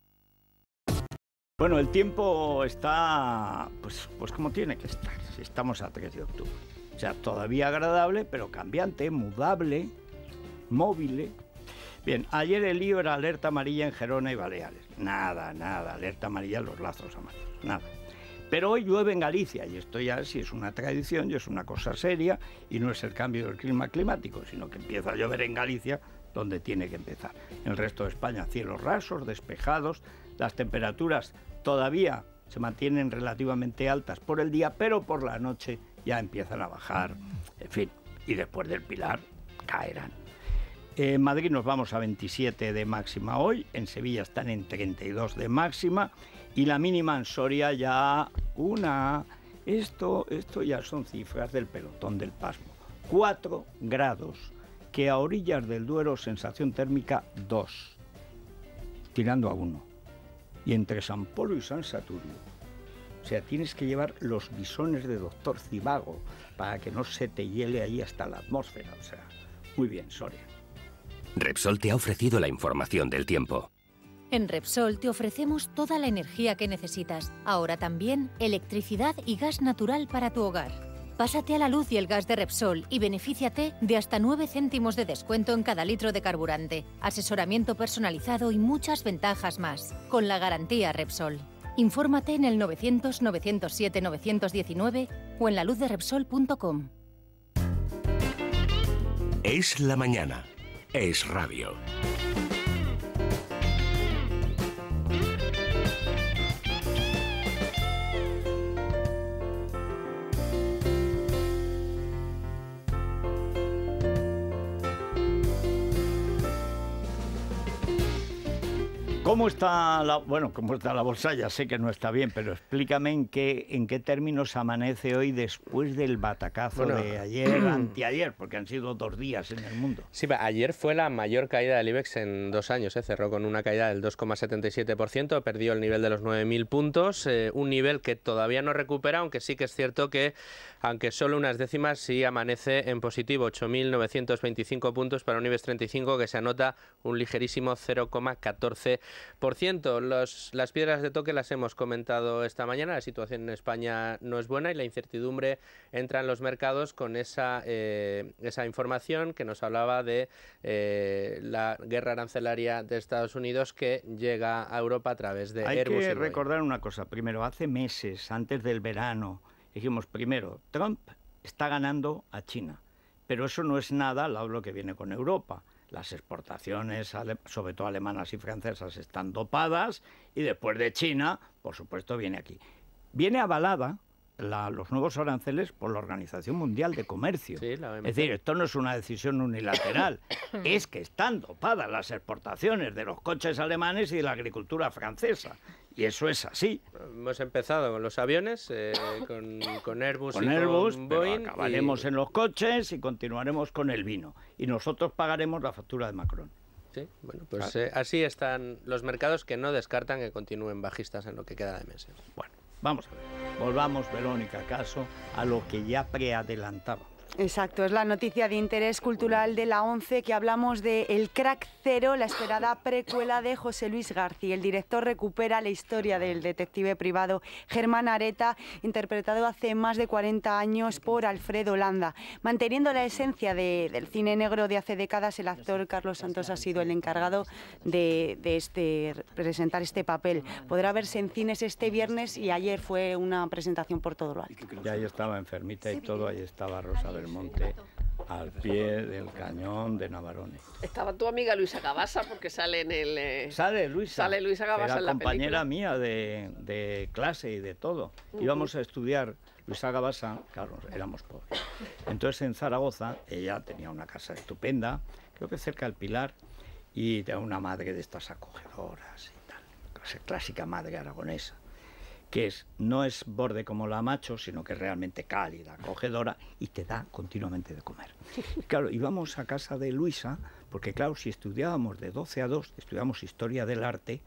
Bueno, el tiempo está pues, pues como tiene que estar. Si estamos a 3 de octubre. O sea, todavía agradable, pero cambiante, mudable, móvil. Bien, ayer el lío era alerta amarilla en Gerona y Baleares. Nada, nada, alerta amarilla en los lazos amarillos. Nada. Pero hoy llueve en Galicia y esto ya sí es una tradición y es una cosa seria y no es el cambio del clima climático, sino que empieza a llover en Galicia donde tiene que empezar. En el resto de España cielos rasos, despejados, las temperaturas todavía se mantienen relativamente altas por el día, pero por la noche ya empiezan a bajar, en fin, y después del pilar caerán. En Madrid nos vamos a 27 de máxima hoy, en Sevilla están en 32 de máxima y la mínima en Soria ya una. Esto, esto ya son cifras del pelotón del pasmo. Cuatro grados, que a orillas del Duero sensación térmica dos, tirando a uno. Y entre San Polo y San Saturio. O sea, tienes que llevar los bisones de Doctor Cibago para que no se te hiele ahí hasta la atmósfera. O sea, muy bien, Soria. Repsol te ha ofrecido la información del tiempo. En Repsol te ofrecemos toda la energía que necesitas. Ahora también electricidad y gas natural para tu hogar. Pásate a la luz y el gas de Repsol y benefíciate de hasta 9 céntimos de descuento en cada litro de carburante, asesoramiento personalizado y muchas ventajas más, con la garantía Repsol. Infórmate en el 900-907-919 o en laluzderepsol.com. Es la mañana. Es radio. ¿Cómo está la, bueno, cómo está la bolsa? Ya sé que no está bien, pero explícame en qué, en qué términos amanece hoy después del batacazo de (clears throat) ayer, anteayer, porque han sido dos días en el mundo. Sí, ayer fue la mayor caída del IBEX en dos años. ¿eh? Cerró con una caída del 2,77%, perdió el nivel de los 9.000 puntos, eh, un nivel que todavía no recupera, aunque sí que es cierto que, aunque solo unas décimas, sí amanece en positivo. 8.925 puntos para un IBEX 35 que se anota un ligerísimo 0,14%. Por cierto, las piedras de toque las hemos comentado esta mañana. La situación en España no es buena y la incertidumbre entra en los mercados con esa, eh, información que nos hablaba de eh, la guerra arancelaria de Estados Unidos que llega a Europa a través de Hay que recordar una cosa. Primero, hace meses, antes del verano, dijimos primero, Trump está ganando a China. Pero eso no es nada al lo que viene con Europa las exportaciones, sobre todo alemanas y francesas, están dopadas y después de China, por supuesto, viene aquí. Viene avalada los nuevos aranceles por la Organización Mundial de Comercio. es decir, esto no es una decisión unilateral, (coughs) es que están dopadas las exportaciones de los coches alemanes y de la agricultura francesa. Y eso es así. Hemos empezado con los aviones, eh, (coughs) con, con, Airbus con y con Boeing. acabaremos en los coches y continuaremos con el vino. Y nosotros pagaremos la factura de Macron. Sí, bueno, pues eh, así están los mercados que no descartan que continúen bajistas en lo que queda de meses. Bueno, vamos a ver. Volvamos, Verónica, acaso, a lo que ya preadelantaba. Exacto, es la noticia de interés cultural de la 11 que hablamos de El Crack Cero, la esperada precuela de José Luis García. El director recupera la historia del detective privado Germán Areta, interpretado hace más de 40 años por Alfredo Landa. Manteniendo la esencia del cine negro de hace décadas, el actor Carlos Santos ha sido el encargado de, este, presentar este papel. Podrá verse en cines este viernes y ayer fue una presentación por todo lo alto. ahí estaba enfermita y todo, ahí estaba Rosabel monte al pie del cañón de Navarones Estaba tu amiga Luisa Gabasa porque sale en el... Eh, sale Luisa. Sale Luisa la compañera mía de, clase y de todo. Íbamos a estudiar Luisa Gabasa, claro, éramos pobres. Entonces en Zaragoza ella tenía una casa estupenda, creo que cerca del Pilar, y tenía una madre de estas acogedoras y tal, clásica madre aragonesa que no es borde como la macho, sino que es realmente cálida, acogedora y te da continuamente de comer. (laughs) Claro, íbamos a casa de Luisa, porque claro, si estudiábamos de 12 a 2, estudiábamos historia del arte,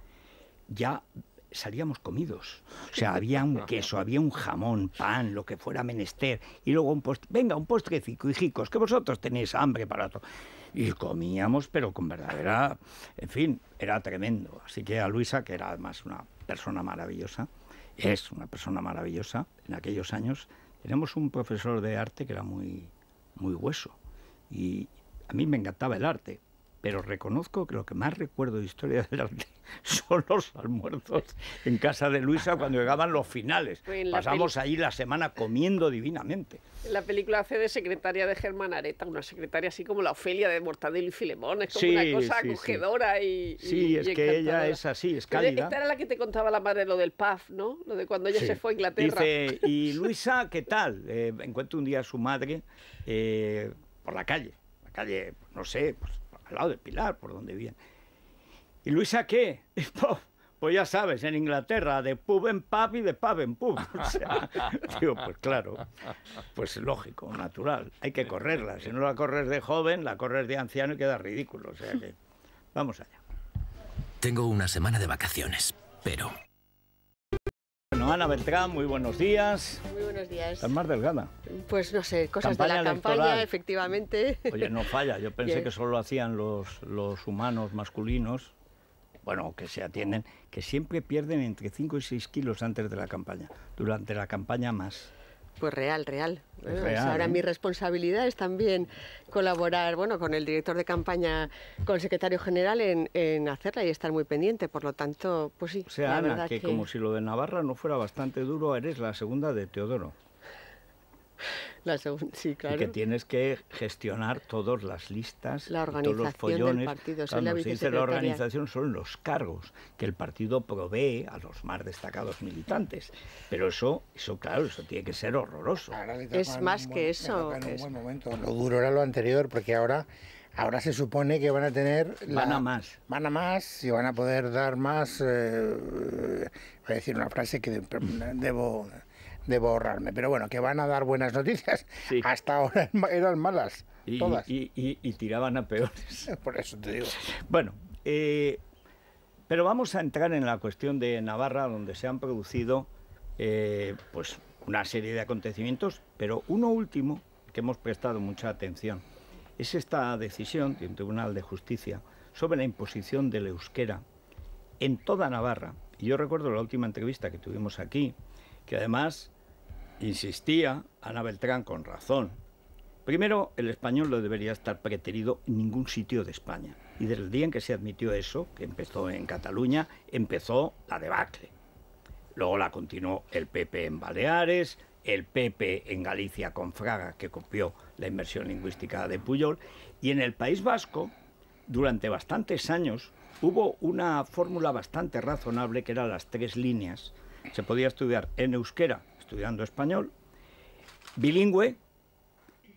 ya salíamos comidos. O sea, había un queso, había un jamón, pan, lo que fuera menester, y luego un postre, venga, un y hijicos, que vosotros tenéis hambre para todo. Y comíamos, pero con verdadera, en fin, era tremendo. Así que a Luisa, que era además una persona maravillosa, es una persona maravillosa. En aquellos años teníamos un profesor de arte que era muy, muy hueso y a mí me encantaba el arte, pero reconozco que lo que más recuerdo de historia del arte (laughs) son los almuerzos en casa de Luisa cuando llegaban los finales. Pues Pasamos ahí la semana comiendo divinamente. la película hace de secretaria de Germán Areta, una secretaria así como la Ofelia de Mortadelo y Filemón, es como una cosa acogedora y. Sí, es que ella es así, es cálida. Esta era la que te contaba la madre lo del PAF, ¿no? Lo de cuando ella se fue a Inglaterra. Dice, y (laughs) Luisa, ¿qué tal? Encuentra eh, encuentro un día a su madre eh, por la calle, la calle, no sé, pues, al lado de Pilar, por donde viene. ¿Y Luisa qué? Pues, (laughs) pues ya sabes, en Inglaterra, de pub en pub y de pub en pub. (laughs) digo, pues claro, pues lógico, natural. Hay que correrla. Si no la corres de joven, la corres de anciano y queda ridículo. O sea que, vamos allá. Tengo una semana de vacaciones, pero bueno, Ana Beltrán, muy buenos días. Muy buenos días. Estás más delgada. Pues no sé, cosas de la campaña, efectivamente. Oye, no falla, yo pensé que solo lo hacían los, los humanos masculinos, bueno, que se atienden, que siempre pierden entre 5 y 6 kilos antes de la campaña, durante la campaña más. Pues real, real. ahora ¿eh? mi responsabilidad es también colaborar bueno, con el director de campaña, con el secretario general en, en hacerla y estar muy pendiente. Por lo tanto, pues sí. O sea, Ana, que, como si lo de Navarra no fuera bastante duro, eres la segunda de Teodoro. La que tienes que gestionar todas las listas, la todos los follones. Del Cuando se dice la organización son los cargos que el partido provee a los más destacados militantes. Pero eso, eso claro, eso tiene que ser horroroso. es más que eso. un momento. Lo duro era lo anterior, porque ahora Ahora se supone que van a tener... van a más. Van a más y van a poder dar más... Eh, voy a decir una frase que debo debo ahorrarme. Pero bueno, que van a dar buenas noticias. Hasta ahora eran malas. todas. Y, tiraban a peores. (laughs) Por eso te digo. Bueno, eh, pero vamos a entrar en la cuestión de Navarra, donde se han producido eh, pues una serie de acontecimientos, pero uno último que hemos prestado mucha atención es esta decisión de un Tribunal de Justicia sobre la imposición del euskera en toda Navarra. Y yo recuerdo la última entrevista que tuvimos aquí, que además Insistía Ana Beltrán con razón. Primero, el español no debería estar preterido en ningún sitio de España. Y desde el día en que se admitió eso, que empezó en Cataluña, empezó la debacle. Luego la continuó el PP en Baleares, el PP en Galicia con Fraga, que copió la inversión lingüística de Puyol, y en el País Vasco, durante bastantes años, hubo una fórmula bastante razonable que era las tres líneas. Se podía estudiar en euskera, estudiando español, bilingüe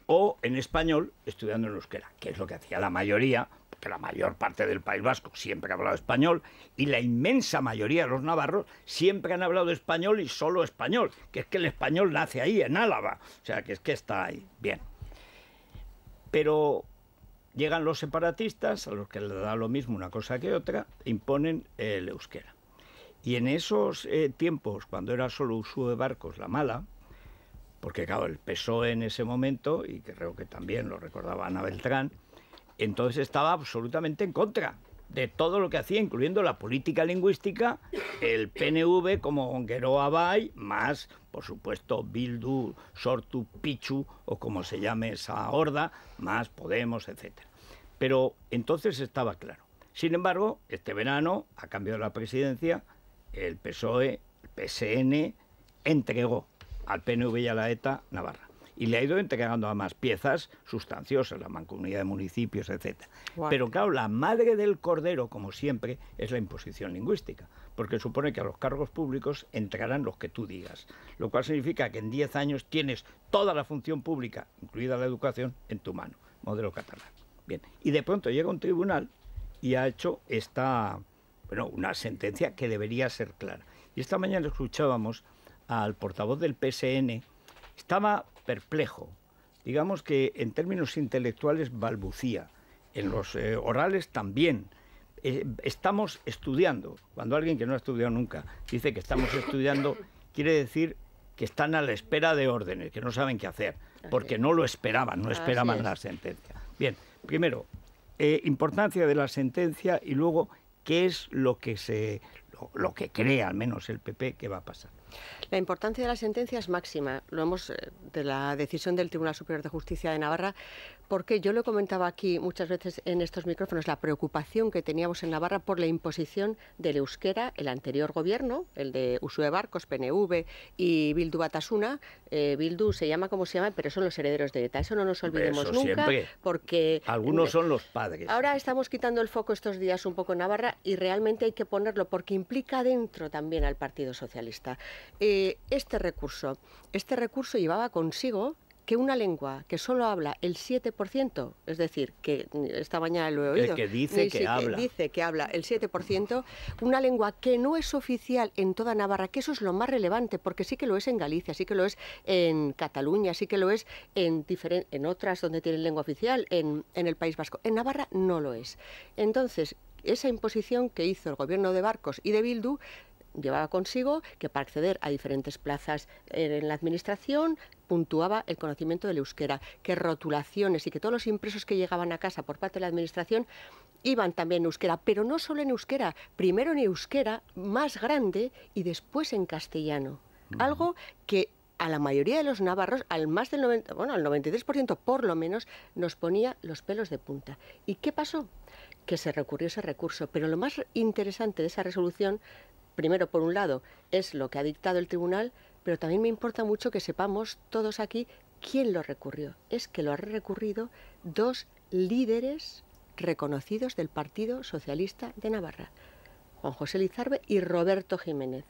o en español estudiando en euskera, que es lo que hacía la mayoría, porque la mayor parte del País Vasco siempre ha hablado español y la inmensa mayoría de los navarros siempre han hablado español y solo español, que es que el español nace ahí, en Álava, o sea, que es que está ahí. Bien. Pero llegan los separatistas, a los que les da lo mismo una cosa que otra, imponen el euskera. Y en esos eh, tiempos, cuando era solo uso de barcos la mala, porque claro, el PSOE en ese momento, y creo que también lo recordaba Ana Beltrán, entonces estaba absolutamente en contra de todo lo que hacía, incluyendo la política lingüística, el PNV como Honguero Bay, más, por supuesto, Bildu, Sortu, Pichu, o como se llame esa horda, más Podemos, etc. Pero entonces estaba claro. Sin embargo, este verano, ha cambiado la presidencia, el PSOE, el PSN, entregó al PNV y a la ETA Navarra. Y le ha ido entregando más piezas sustanciosas, la mancomunidad de municipios, etc. Pero claro, la madre del cordero, como siempre, es la imposición lingüística, porque supone que a los cargos públicos entrarán los que tú digas, lo cual significa que en 10 años tienes toda la función pública, incluida la educación, en tu mano, modelo catalán. Bien, y de pronto llega un tribunal y ha hecho esta, bueno, una sentencia que debería ser clara. Y esta mañana escuchábamos al portavoz del PSN, estaba perplejo, digamos que en términos intelectuales balbucía, en los eh, orales también. Eh, estamos estudiando, cuando alguien que no ha estudiado nunca dice que estamos estudiando, quiere decir que están a la espera de órdenes, que no saben qué hacer, porque no lo esperaban, no esperaban la sentencia. Bien, primero, eh, importancia de la sentencia y luego qué es lo que se lo, que cree al menos el PP que va a pasar. La importancia de la sentencia es máxima. Lo hemos eh, de la decisión del Tribunal Superior de Justicia de Navarra porque yo lo comentaba aquí muchas veces en estos micrófonos, la preocupación que teníamos en Navarra por la imposición del euskera, el anterior gobierno, el de Usue Barcos, PNV y Bildu Batasuna. Eh, Bildu se llama como se llama, pero son los herederos de ETA. Eso no nos olvidemos nunca, porque... Algunos son los padres. Ahora estamos quitando el foco estos días un poco en Navarra y realmente hay que ponerlo porque implica dentro también al Partido Socialista. Eh, este recurso, este recurso llevaba consigo que una lengua que solo habla el 7%, es decir, que esta mañana lo he oído. que dice que, habla. dice que habla el 7%, una lengua que no es oficial en toda Navarra, que eso es lo más relevante, porque sí que lo es en Galicia, sí que lo es en Cataluña, sí que lo es en, en otras donde tienen lengua oficial, en, en el País Vasco. En Navarra no lo es. Entonces, esa imposición que hizo el gobierno de Barcos y de Bildu llevaba consigo que para acceder a diferentes plazas en la administración puntuaba el conocimiento del euskera, que rotulaciones y que todos los impresos que llegaban a casa por parte de la administración iban también en euskera, pero no solo en euskera, primero en euskera más grande y después en castellano. Algo que a la mayoría de los navarros, al más del 90, bueno, al 93% por lo menos, nos ponía los pelos de punta. ¿Y qué pasó? Que se recurrió ese recurso, pero lo más interesante de esa resolución primero, por un lado, es lo que ha dictado el tribunal, pero también me importa mucho que sepamos todos aquí quién lo recurrió. Es que lo han recurrido dos líderes reconocidos del Partido Socialista de Navarra, Juan José Lizarbe y Roberto Jiménez.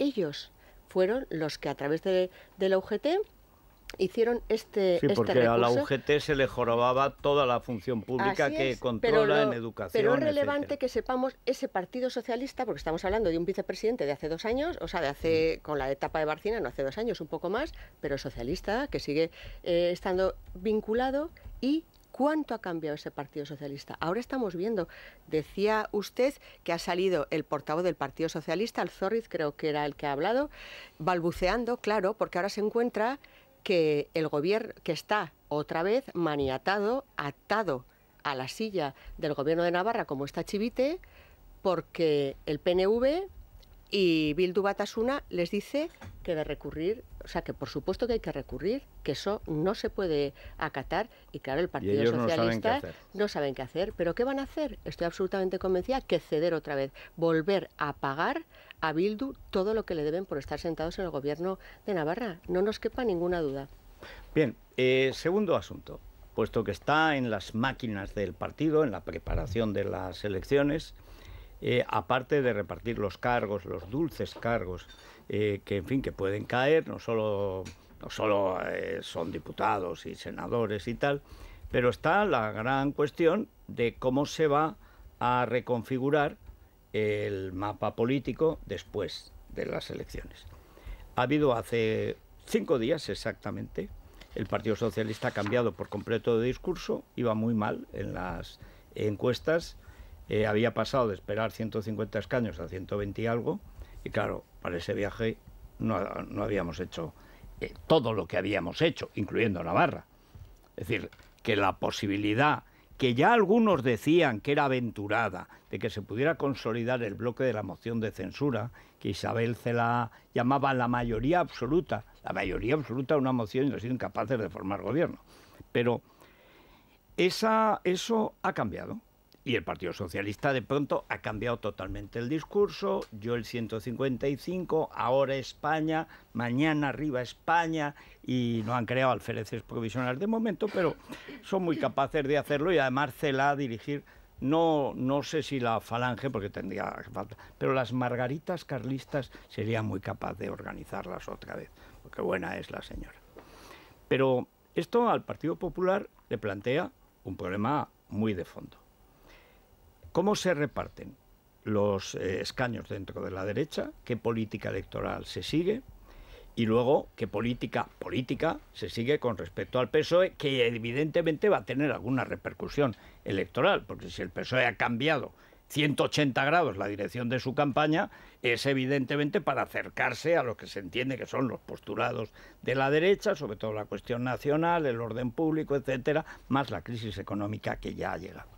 Ellos fueron los que a través de, de la UGT hicieron este Sí, este porque a la UGT se le jorobaba toda la función pública que controla en educación. Pero es relevante que sepamos ese Partido Socialista, porque estamos hablando de un vicepresidente de hace dos años, o sea, de hace mm. con la etapa de Barcina, no hace dos años, un poco más, pero socialista, que sigue eh, estando vinculado y ¿Cuánto ha cambiado ese Partido Socialista? Ahora estamos viendo, decía usted que ha salido el portavoz del Partido Socialista, ...Alzorriz, creo que era el que ha hablado, balbuceando, claro, porque ahora se encuentra que el gobierno que está otra vez maniatado, atado a la silla del gobierno de Navarra como está Chivite, porque el PNV y Bildu Batasuna les dice que de recurrir, o sea, que por supuesto que hay que recurrir, que eso no se puede acatar. Y claro, el Partido Socialista no saben, qué hacer. Pero ¿qué van a hacer? Estoy absolutamente convencida que ceder otra vez, volver a pagar a Bildu todo lo que le deben por estar sentados en el gobierno de Navarra. No nos quepa ninguna duda. Bien, eh, segundo asunto, puesto que está en las máquinas del partido, en la preparación de las elecciones eh, aparte de repartir los cargos, los dulces cargos, eh, que en fin, que pueden caer, no solo, no solo eh, son diputados y senadores y tal, pero está la gran cuestión de cómo se va a reconfigurar el mapa político después de las elecciones. Ha habido hace cinco días exactamente, el Partido Socialista ha cambiado por completo de discurso, iba muy mal en las encuestas, eh, había pasado de esperar 150 escaños a 120 y algo, y claro, para ese viaje no, habíamos hecho eh, todo lo que habíamos hecho, incluyendo Navarra. Es decir, que la posibilidad que ya algunos decían que era aventurada, de que se pudiera consolidar el bloque de la moción de censura, que Isabel Cela llamaba la mayoría absoluta, la mayoría absoluta de una moción y no sido incapaces de formar gobierno. Pero esa, eso ha cambiado. Y el Partido Socialista de pronto ha cambiado totalmente el discurso. Yo el 155, ahora España, mañana arriba España. Y no han creado alfereces provisionales de momento, pero son muy capaces de hacerlo. Y además se la dirigir, no, no sé si la falange, porque tendría falta, pero las margaritas carlistas sería muy capaz de organizarlas otra vez. Porque buena es la señora. Pero esto al Partido Popular le plantea un problema muy de fondo ¿Cómo se reparten los eh, escaños dentro de la derecha? ¿Qué política electoral se sigue? Y luego, ¿qué política política se sigue con respecto al PSOE? Que evidentemente va a tener alguna repercusión electoral, porque si el PSOE ha cambiado 180 grados la dirección de su campaña es evidentemente para acercarse a lo que se entiende que son los postulados de la derecha, sobre todo la cuestión nacional, el orden público, etcétera, más la crisis económica que ya ha llegado.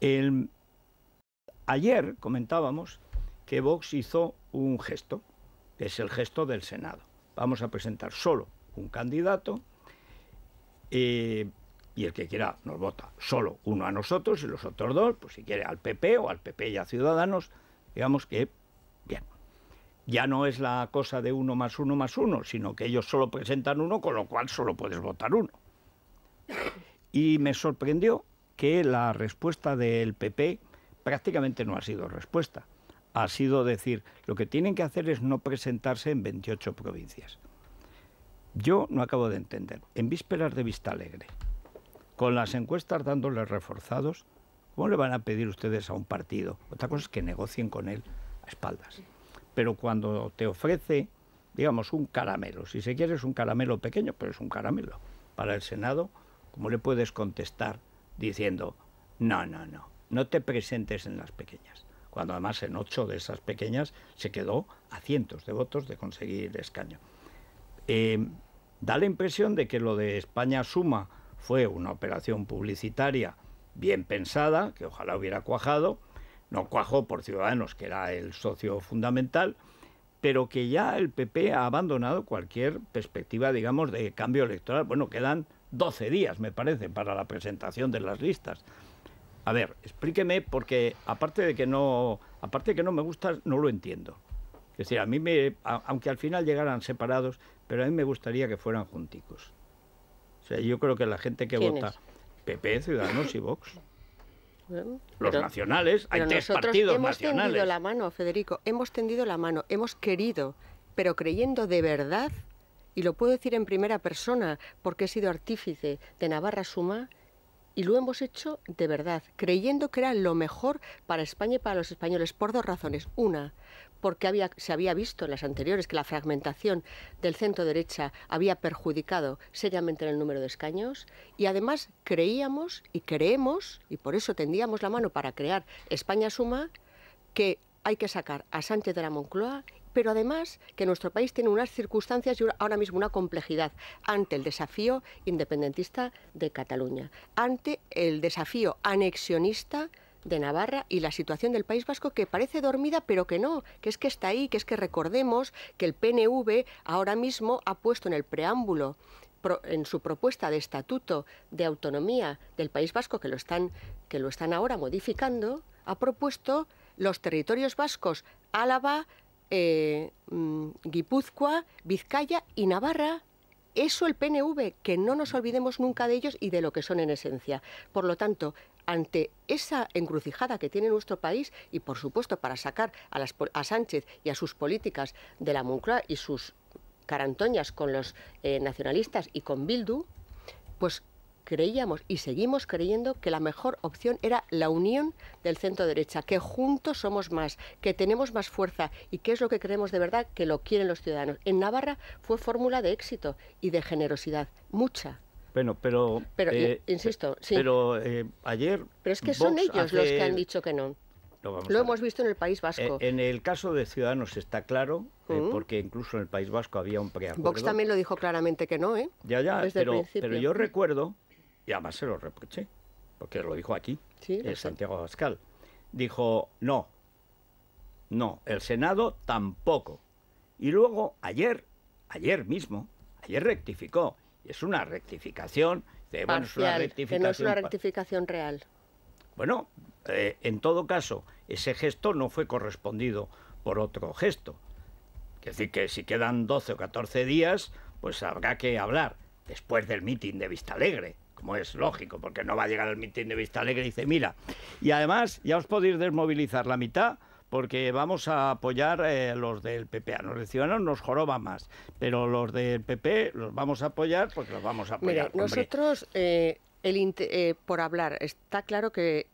El, Ayer comentábamos que Vox hizo un gesto, que es el gesto del Senado. Vamos a presentar solo un candidato eh, y el que quiera nos vota solo uno a nosotros y los otros dos, pues si quiere al PP o al PP y a Ciudadanos, digamos que, bien, ya no es la cosa de uno más uno más uno, sino que ellos solo presentan uno, con lo cual solo puedes votar uno. Y me sorprendió que la respuesta del PP prácticamente no ha sido respuesta. Ha sido decir, lo que tienen que hacer es no presentarse en 28 provincias. Yo no acabo de entender. En vísperas de Vista Alegre, con las encuestas dándoles reforzados, ¿cómo le van a pedir ustedes a un partido? Otra cosa es que negocien con él a espaldas. Pero cuando te ofrece, digamos, un caramelo, si se quiere es un caramelo pequeño, pero es un caramelo, para el Senado, ¿cómo le puedes contestar diciendo, no, no, no, no te presentes en las pequeñas. Cuando además en ocho de esas pequeñas se quedó a cientos de votos de conseguir escaño. Eh, da la impresión de que lo de España Suma fue una operación publicitaria bien pensada, que ojalá hubiera cuajado, no cuajó por Ciudadanos, que era el socio fundamental, pero que ya el PP ha abandonado cualquier perspectiva, digamos, de cambio electoral. Bueno, quedan 12 días, me parece, para la presentación de las listas. A ver, explíqueme porque aparte de que no, aparte que no me gusta, no lo entiendo. Es decir, a mí me, aunque al final llegaran separados, pero a mí me gustaría que fueran junticos. O sea, yo creo que la gente que vota PP, Ciudadanos y Vox. Los nacionales, hay tres hemos tendido la mano, Federico, hemos tendido la mano, hemos querido, pero creyendo de verdad, y lo puedo decir en primera persona porque he sido artífice de Navarra Suma, y lo hemos hecho de verdad, creyendo que era lo mejor para España y para los españoles, por dos razones. Una, porque había, se había visto en las anteriores que la fragmentación del centro derecha había perjudicado seriamente el número de escaños y además creíamos y creemos, y por eso tendíamos la mano para crear España Suma, que hay que sacar a Sánchez de la Moncloa pero además que nuestro país tiene unas circunstancias y ahora mismo una complejidad ante el desafío independentista de Cataluña, ante el desafío anexionista de Navarra y la situación del País Vasco que parece dormida, pero que no, que es que está ahí, que es que recordemos que el PNV ahora mismo ha puesto en el preámbulo en su propuesta de estatuto de autonomía del País Vasco que lo están que lo están ahora modificando, ha propuesto los territorios vascos Álava, eh, mm, Guipúzcoa, Vizcaya y Navarra. Eso el PNV, que no nos olvidemos nunca de ellos y de lo que son en esencia. Por lo tanto, ante esa encrucijada que tiene nuestro país y, por supuesto, para sacar a, las, Sánchez y a sus políticas de la Moncloa y sus carantoñas con los eh, nacionalistas y con Bildu, pues creíamos y seguimos creyendo que la mejor opción era la unión del centro derecha, que juntos somos más, que tenemos más fuerza y que es lo que creemos de verdad que lo quieren los ciudadanos. En Navarra fue fórmula de éxito y de generosidad, mucha. Bueno, pero... Pero, eh, insisto, eh, sí. Pero eh, ayer... Pero es que son ellos los que han dicho que no. lo hemos visto en el País Vasco. en el caso de Ciudadanos está claro, porque incluso en el País Vasco había un preacuerdo. Vox también lo dijo claramente que no, ¿eh? Ya, ya, pero yo recuerdo y además se lo reproché, porque lo dijo aquí, el eh, Santiago Pascal. Dijo, no, no, el Senado tampoco. Y luego, ayer, ayer mismo, ayer rectificó, y es una rectificación, de, bueno, una rectificación que no es una rectificación real. Bueno, eh, en todo caso, ese gesto no fue correspondido por otro gesto. Es decir, que si quedan 12 o 14 días, pues habrá que hablar después del mitin de Vista Alegre como es lógico, porque no va a llegar al mitin de Vista Alegre y dice, mira, y además ya os podéis desmovilizar la mitad porque vamos a apoyar eh, los del PP. A los de Ciudadanos nos joroba más, pero los del PP los vamos a apoyar porque los vamos a apoyar. Mira, nosotros, eh, el eh, por hablar, está claro que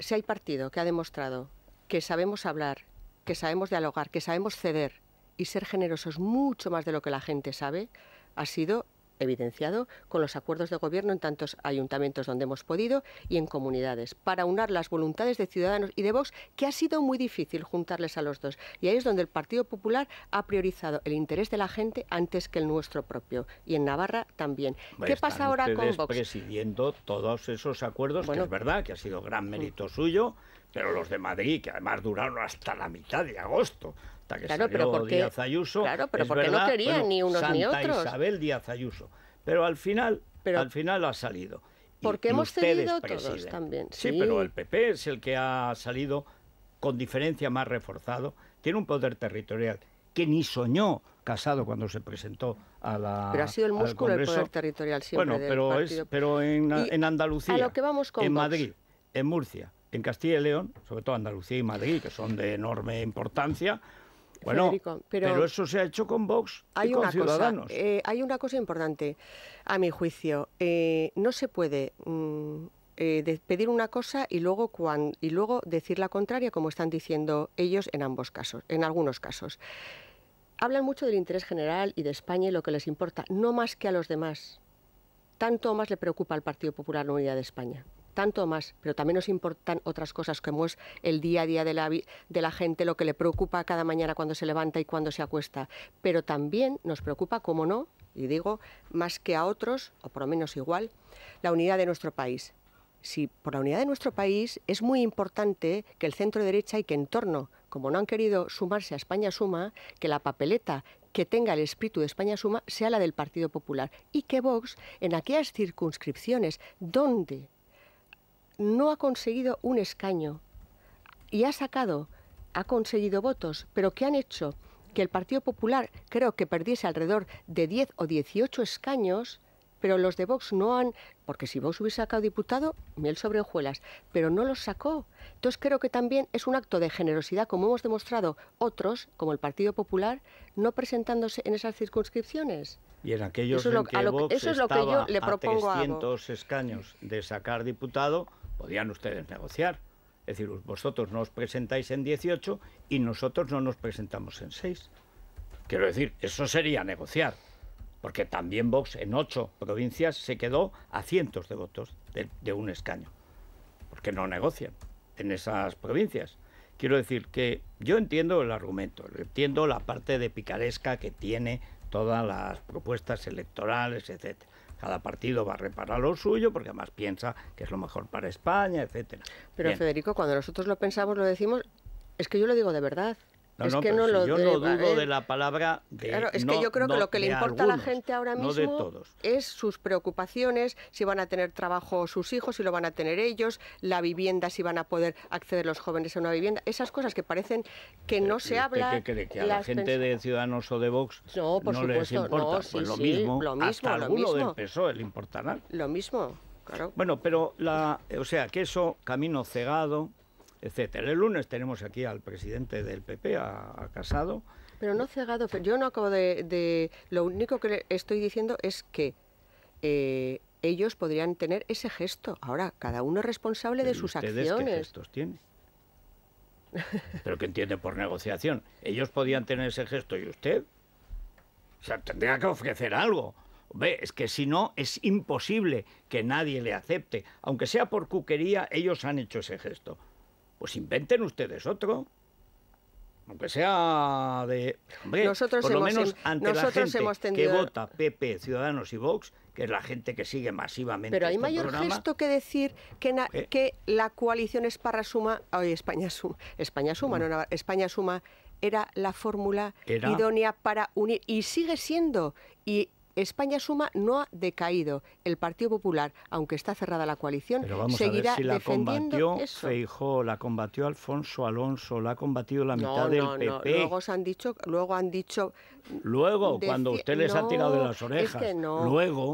si hay partido que ha demostrado que sabemos hablar, que sabemos dialogar, que sabemos ceder y ser generosos mucho más de lo que la gente sabe, ha sido evidenciado con los acuerdos de gobierno en tantos ayuntamientos donde hemos podido y en comunidades, para unar las voluntades de Ciudadanos y de Vox, que ha sido muy difícil juntarles a los dos. Y ahí es donde el Partido Popular ha priorizado el interés de la gente antes que el nuestro propio. Y en Navarra también. ¿Qué pasa ahora con Vox? presidiendo todos esos acuerdos, bueno, que es verdad que ha sido gran mm. mérito suyo, pero los de Madrid, que además duraron hasta la mitad de agosto, que claro, pero porque, Díaz Ayuso. Claro, pero porque no querían ni unos ni otros. Isabel Díaz Ayuso. Pero al final, pero, al final ha salido. Porque hemos cedido todos también. Sí. pero el PP es el que ha salido con diferencia más reforzado. Tiene un poder territorial que ni soñó Casado cuando se presentó a la. Pero ha sido el músculo del poder territorial siempre. Bueno, pero, es, pero en, Andalucía, en Madrid, en Murcia, en Castilla y León, sobre todo Andalucía y Madrid, que son de enorme importancia, bueno, pero, eso se ha hecho con Vox hay y con una Ciudadanos. Cosa, eh, hay una cosa importante, a mi juicio. Eh, no se puede... Mm, eh, pedir una cosa y luego, y luego decir la contraria, como están diciendo ellos en ambos casos, en algunos casos. Hablan mucho del interés general y de España y lo que les importa, no más que a los demás. Tanto más le preocupa al Partido Popular la unidad de España tanto más, pero también nos importan otras cosas como es el día a día de la, de la gente, lo que le preocupa cada mañana cuando se levanta y cuando se acuesta, pero también nos preocupa, como no, y digo, más que a otros, o por lo menos igual, la unidad de nuestro país. Si por la unidad de nuestro país es muy importante que el centro derecha y que en torno, como no han querido sumarse a España Suma, que la papeleta que tenga el espíritu de España Suma sea la del Partido Popular y que Vox, en aquellas circunscripciones donde no ha conseguido un escaño y ha sacado, ha conseguido votos, pero que han hecho? Que el Partido Popular creo que perdiese alrededor de 10 o 18 escaños, pero los de Vox no han, porque si Vox hubiese sacado diputado, miel sobre hojuelas, pero no los sacó. Entonces creo que también es un acto de generosidad, como hemos demostrado otros, como el Partido Popular, no presentándose en esas circunscripciones. Y en aquellos eso que, eso es lo que yo le propongo a escaños de sacar diputado, podían ustedes negociar. Es decir, vosotros no os presentáis en 18 y nosotros no nos presentamos en 6. Quiero decir, eso sería negociar, porque también Vox en ocho provincias se quedó a cientos de votos de, un escaño, porque no negocian en esas provincias. Quiero decir que yo entiendo el argumento, entiendo la parte de picaresca que tiene todas las propuestas electorales, etcétera. Cada partido va a reparar lo suyo porque además piensa que es lo mejor para España, etcétera. Pero Federico, cuando nosotros lo pensamos, lo decimos, es que yo lo digo de verdad es que yo no dudo ¿eh? de la palabra de, eh, Claro, es que yo creo que lo que le importa a la gente ahora mismo es sus preocupaciones, si van a tener trabajo sus hijos, si lo van a tener ellos, la vivienda, si van a poder acceder los jóvenes a una vivienda, esas cosas que parecen que eh, no se habla. ¿Que a la gente de Ciudadanos o de Vox no, por supuesto, les importa? pues lo, mismo, lo mismo, hasta lo alguno mismo. del PSOE le importará. Lo mismo, claro. Bueno, pero la, o sea, que eso, camino cegado, etcétera. El lunes tenemos aquí al presidente del PP, a, Casado. Pero no cegado, yo no acabo de, Lo único que estoy diciendo es que eh, ellos podrían tener ese gesto. Ahora, cada uno es responsable de sus acciones. ¿Qué gestos tiene? pero que entiende por negociación. Ellos podían tener ese gesto y usted. tendría que ofrecer algo. ve es que si no, es imposible que nadie le acepte. Aunque sea por cuquería, ellos han hecho ese gesto pues inventen ustedes otro. Aunque sea de. Hombre, nosotros por lo menos ante nosotros la gente hemos tendido... que vota PP, Ciudadanos y Vox, que es la gente que sigue masivamente. Pero hay este mayor gesto que decir que, ¿Eh? que la coalición Esparra suma, hoy España suma, España suma, no, España suma, era la fórmula idónea para unir y sigue siendo. España Suma no ha decaído. El Partido Popular, aunque está cerrada la coalición, Pero vamos seguirá a ver si la combatió la combatió Alfonso Alonso, la ha combatido la mitad del PP. Luego se han dicho, luego han dicho. Luego, cuando usted les ha tirado de las orejas.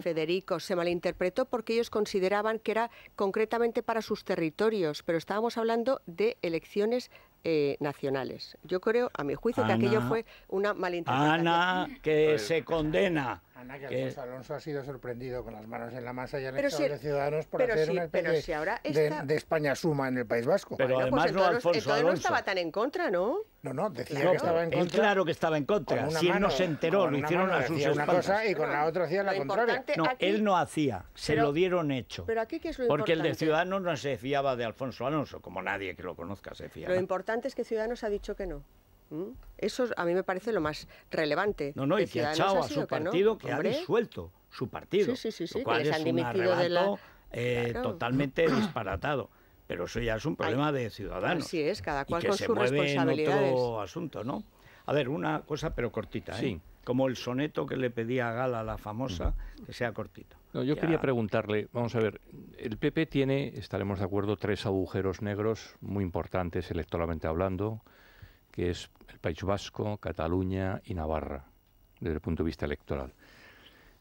Federico, se malinterpretó porque ellos consideraban que era concretamente para sus territorios, pero estábamos hablando de elecciones eh, nacionales. Yo creo, a mi juicio, que aquello fue una malinterpretación. Ana, que se condena Ana, que Alfonso Alonso ha sido sorprendido con las manos en la masa y han de Ciudadanos por hacer una si de, España suma en el País Vasco. Pero además pues no Alfonso Alonso. no estaba tan en contra, ¿no? No, no, decía que estaba en contra. claro que estaba en contra. si él no se enteró, lo hicieron a sus Una cosa y con la otra hacía la contraria. No, él no hacía, se lo dieron hecho. Pero aquí qué es lo importante? Porque el de Ciudadanos no se fiaba de Alfonso Alonso, como nadie que lo conozca se fiaba. Lo importante es que Ciudadanos ha dicho que no. ¿Mm? Eso a mí me parece lo más relevante. No, no, y que ha echado a su partido, que, ha disuelto su partido, lo cual que han es de la... Eh, totalmente disparatado. Pero eso ya es un problema de ciudadanos. Así es, cada cual y que con se mueve En otro asunto, ¿no? A ver, una cosa, pero cortita, ¿eh? Sí. Como el soneto que le pedía a Gala, la famosa, mm. que sea cortito. yo quería preguntarle, vamos a ver, el PP tiene, estaremos de acuerdo, tres agujeros negros muy importantes electoralmente hablando que es el País Vasco, Cataluña y Navarra, desde el punto de vista electoral.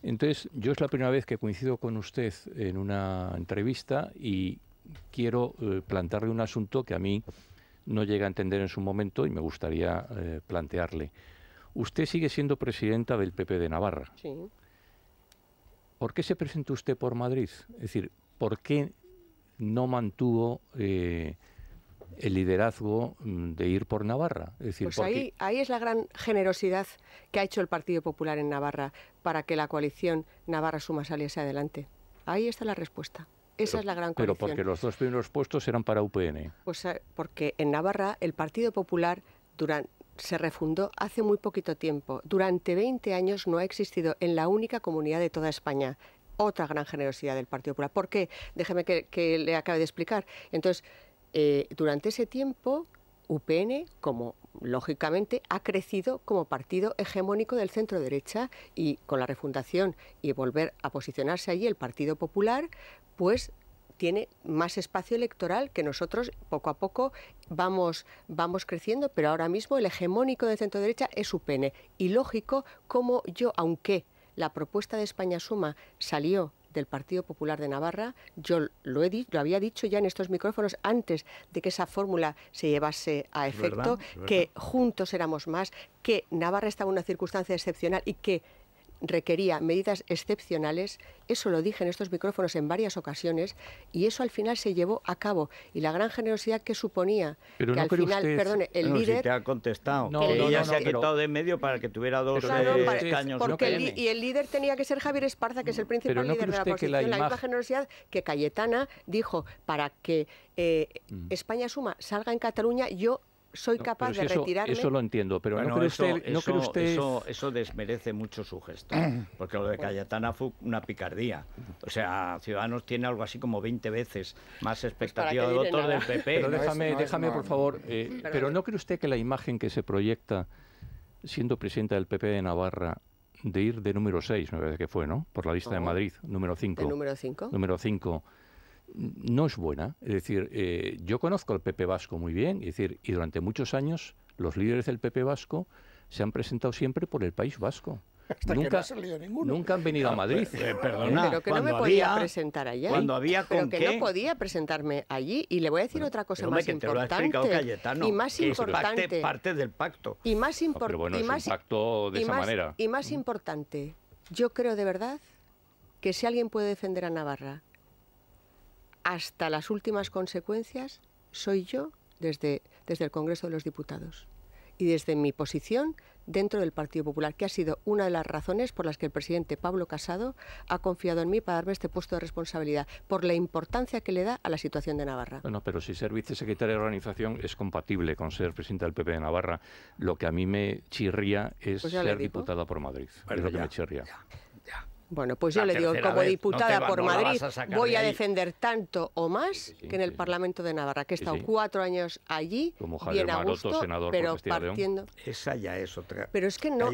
Entonces, yo es la primera vez que coincido con usted en una entrevista y quiero eh, plantearle un asunto que a mí no llega a entender en su momento y me gustaría eh, plantearle. Usted sigue siendo presidenta del PP de Navarra. Sí. ¿Por qué se presentó usted por Madrid? Es decir, ¿por qué no mantuvo eh, el liderazgo mm, de ir por Navarra. decir, pues ahí, ahí es la gran generosidad que ha hecho el Partido Popular en Navarra para que la coalición Navarra Suma saliese adelante. Ahí está la respuesta. Esa es la gran coalición. Pero porque los dos primeros puestos eran para UPN. Pues eh, porque en Navarra el Partido Popular se refundó hace muy poquito tiempo. Durante 20 años no ha existido en la única comunidad de toda España otra gran generosidad del Partido Popular. ¿Por qué? Déjeme que, que le acabe de explicar. Entonces, eh, durante ese tiempo UPN, como lógicamente, ha crecido como partido hegemónico del centro derecha y con la refundación y volver a posicionarse allí el Partido Popular, pues tiene más espacio electoral que nosotros poco a poco vamos, vamos creciendo, pero ahora mismo el hegemónico del centro derecha es UPN. Y lógico, como yo, aunque la propuesta de España Suma salió del Partido Popular de Navarra. Yo lo, he, lo había dicho ya en estos micrófonos antes de que esa fórmula se llevase a efecto, que juntos éramos más, que Navarra estaba en una circunstancia excepcional y que requería medidas excepcionales, eso lo dije en estos micrófonos en varias ocasiones, y eso al final se llevó a cabo. Y la gran generosidad que suponía que al final, perdone, el no, líder... ha contestado, que ella se ha quitado de medio para que tuviera dos Y el líder tenía que ser Javier Esparza, que es el principal líder de la oposición, la, misma generosidad que Cayetana dijo, para que eh, mm. España Suma salga en Cataluña, yo soy capaz de retirarme. Eso, eso, lo entiendo, pero no cree usted. No eso, desmerece mucho su gesto, (clears throat) porque lo de Cayetana fue una picardía. O sea, Ciudadanos tiene algo así como 20 veces más pues expectativa de votos del PP. Pero déjame, déjame por favor. Eh, mm, pero ¿no cree usted que la imagen que se proyecta siendo presidenta del PP de Navarra de ir de número 6, me parece que fue, ¿no? Por la lista de Madrid, número 5. número 5? Número 5 no es buena. Es decir, eh, yo conozco al PP vasco muy bien, decir, y durante muchos años los líderes del PP vasco se han presentado siempre por el País Vasco. (laughs) nunca, han venido a Madrid. Eh, pero que no me podía presentar allá. pero que no podía presentarme allí. Y le voy a decir otra cosa más importante. y más importante. Parte, del pacto. Y más ah, importante. Y más importante, yo creo de verdad que si alguien puede defender a Navarra hasta las últimas consecuencias soy yo desde, desde el Congreso de los Diputados y desde mi posición dentro del Partido Popular, que ha sido una de las razones por las que el presidente Pablo Casado ha confiado en mí para darme este puesto de responsabilidad, por la importancia que le da a la situación de Navarra. Bueno, pero si ser vicesecretario de organización es compatible con ser presidente del PP de Navarra, lo que a mí me chirría es pues ser diputada por Madrid. es lo que me chirría. Bueno, pues yo le digo, como diputada por Madrid, voy a defender tanto o más que en el Parlamento de Navarra, que he estado cuatro años allí, como bien Maroto, pero partiendo. Esa ya es otra. Pero es que no,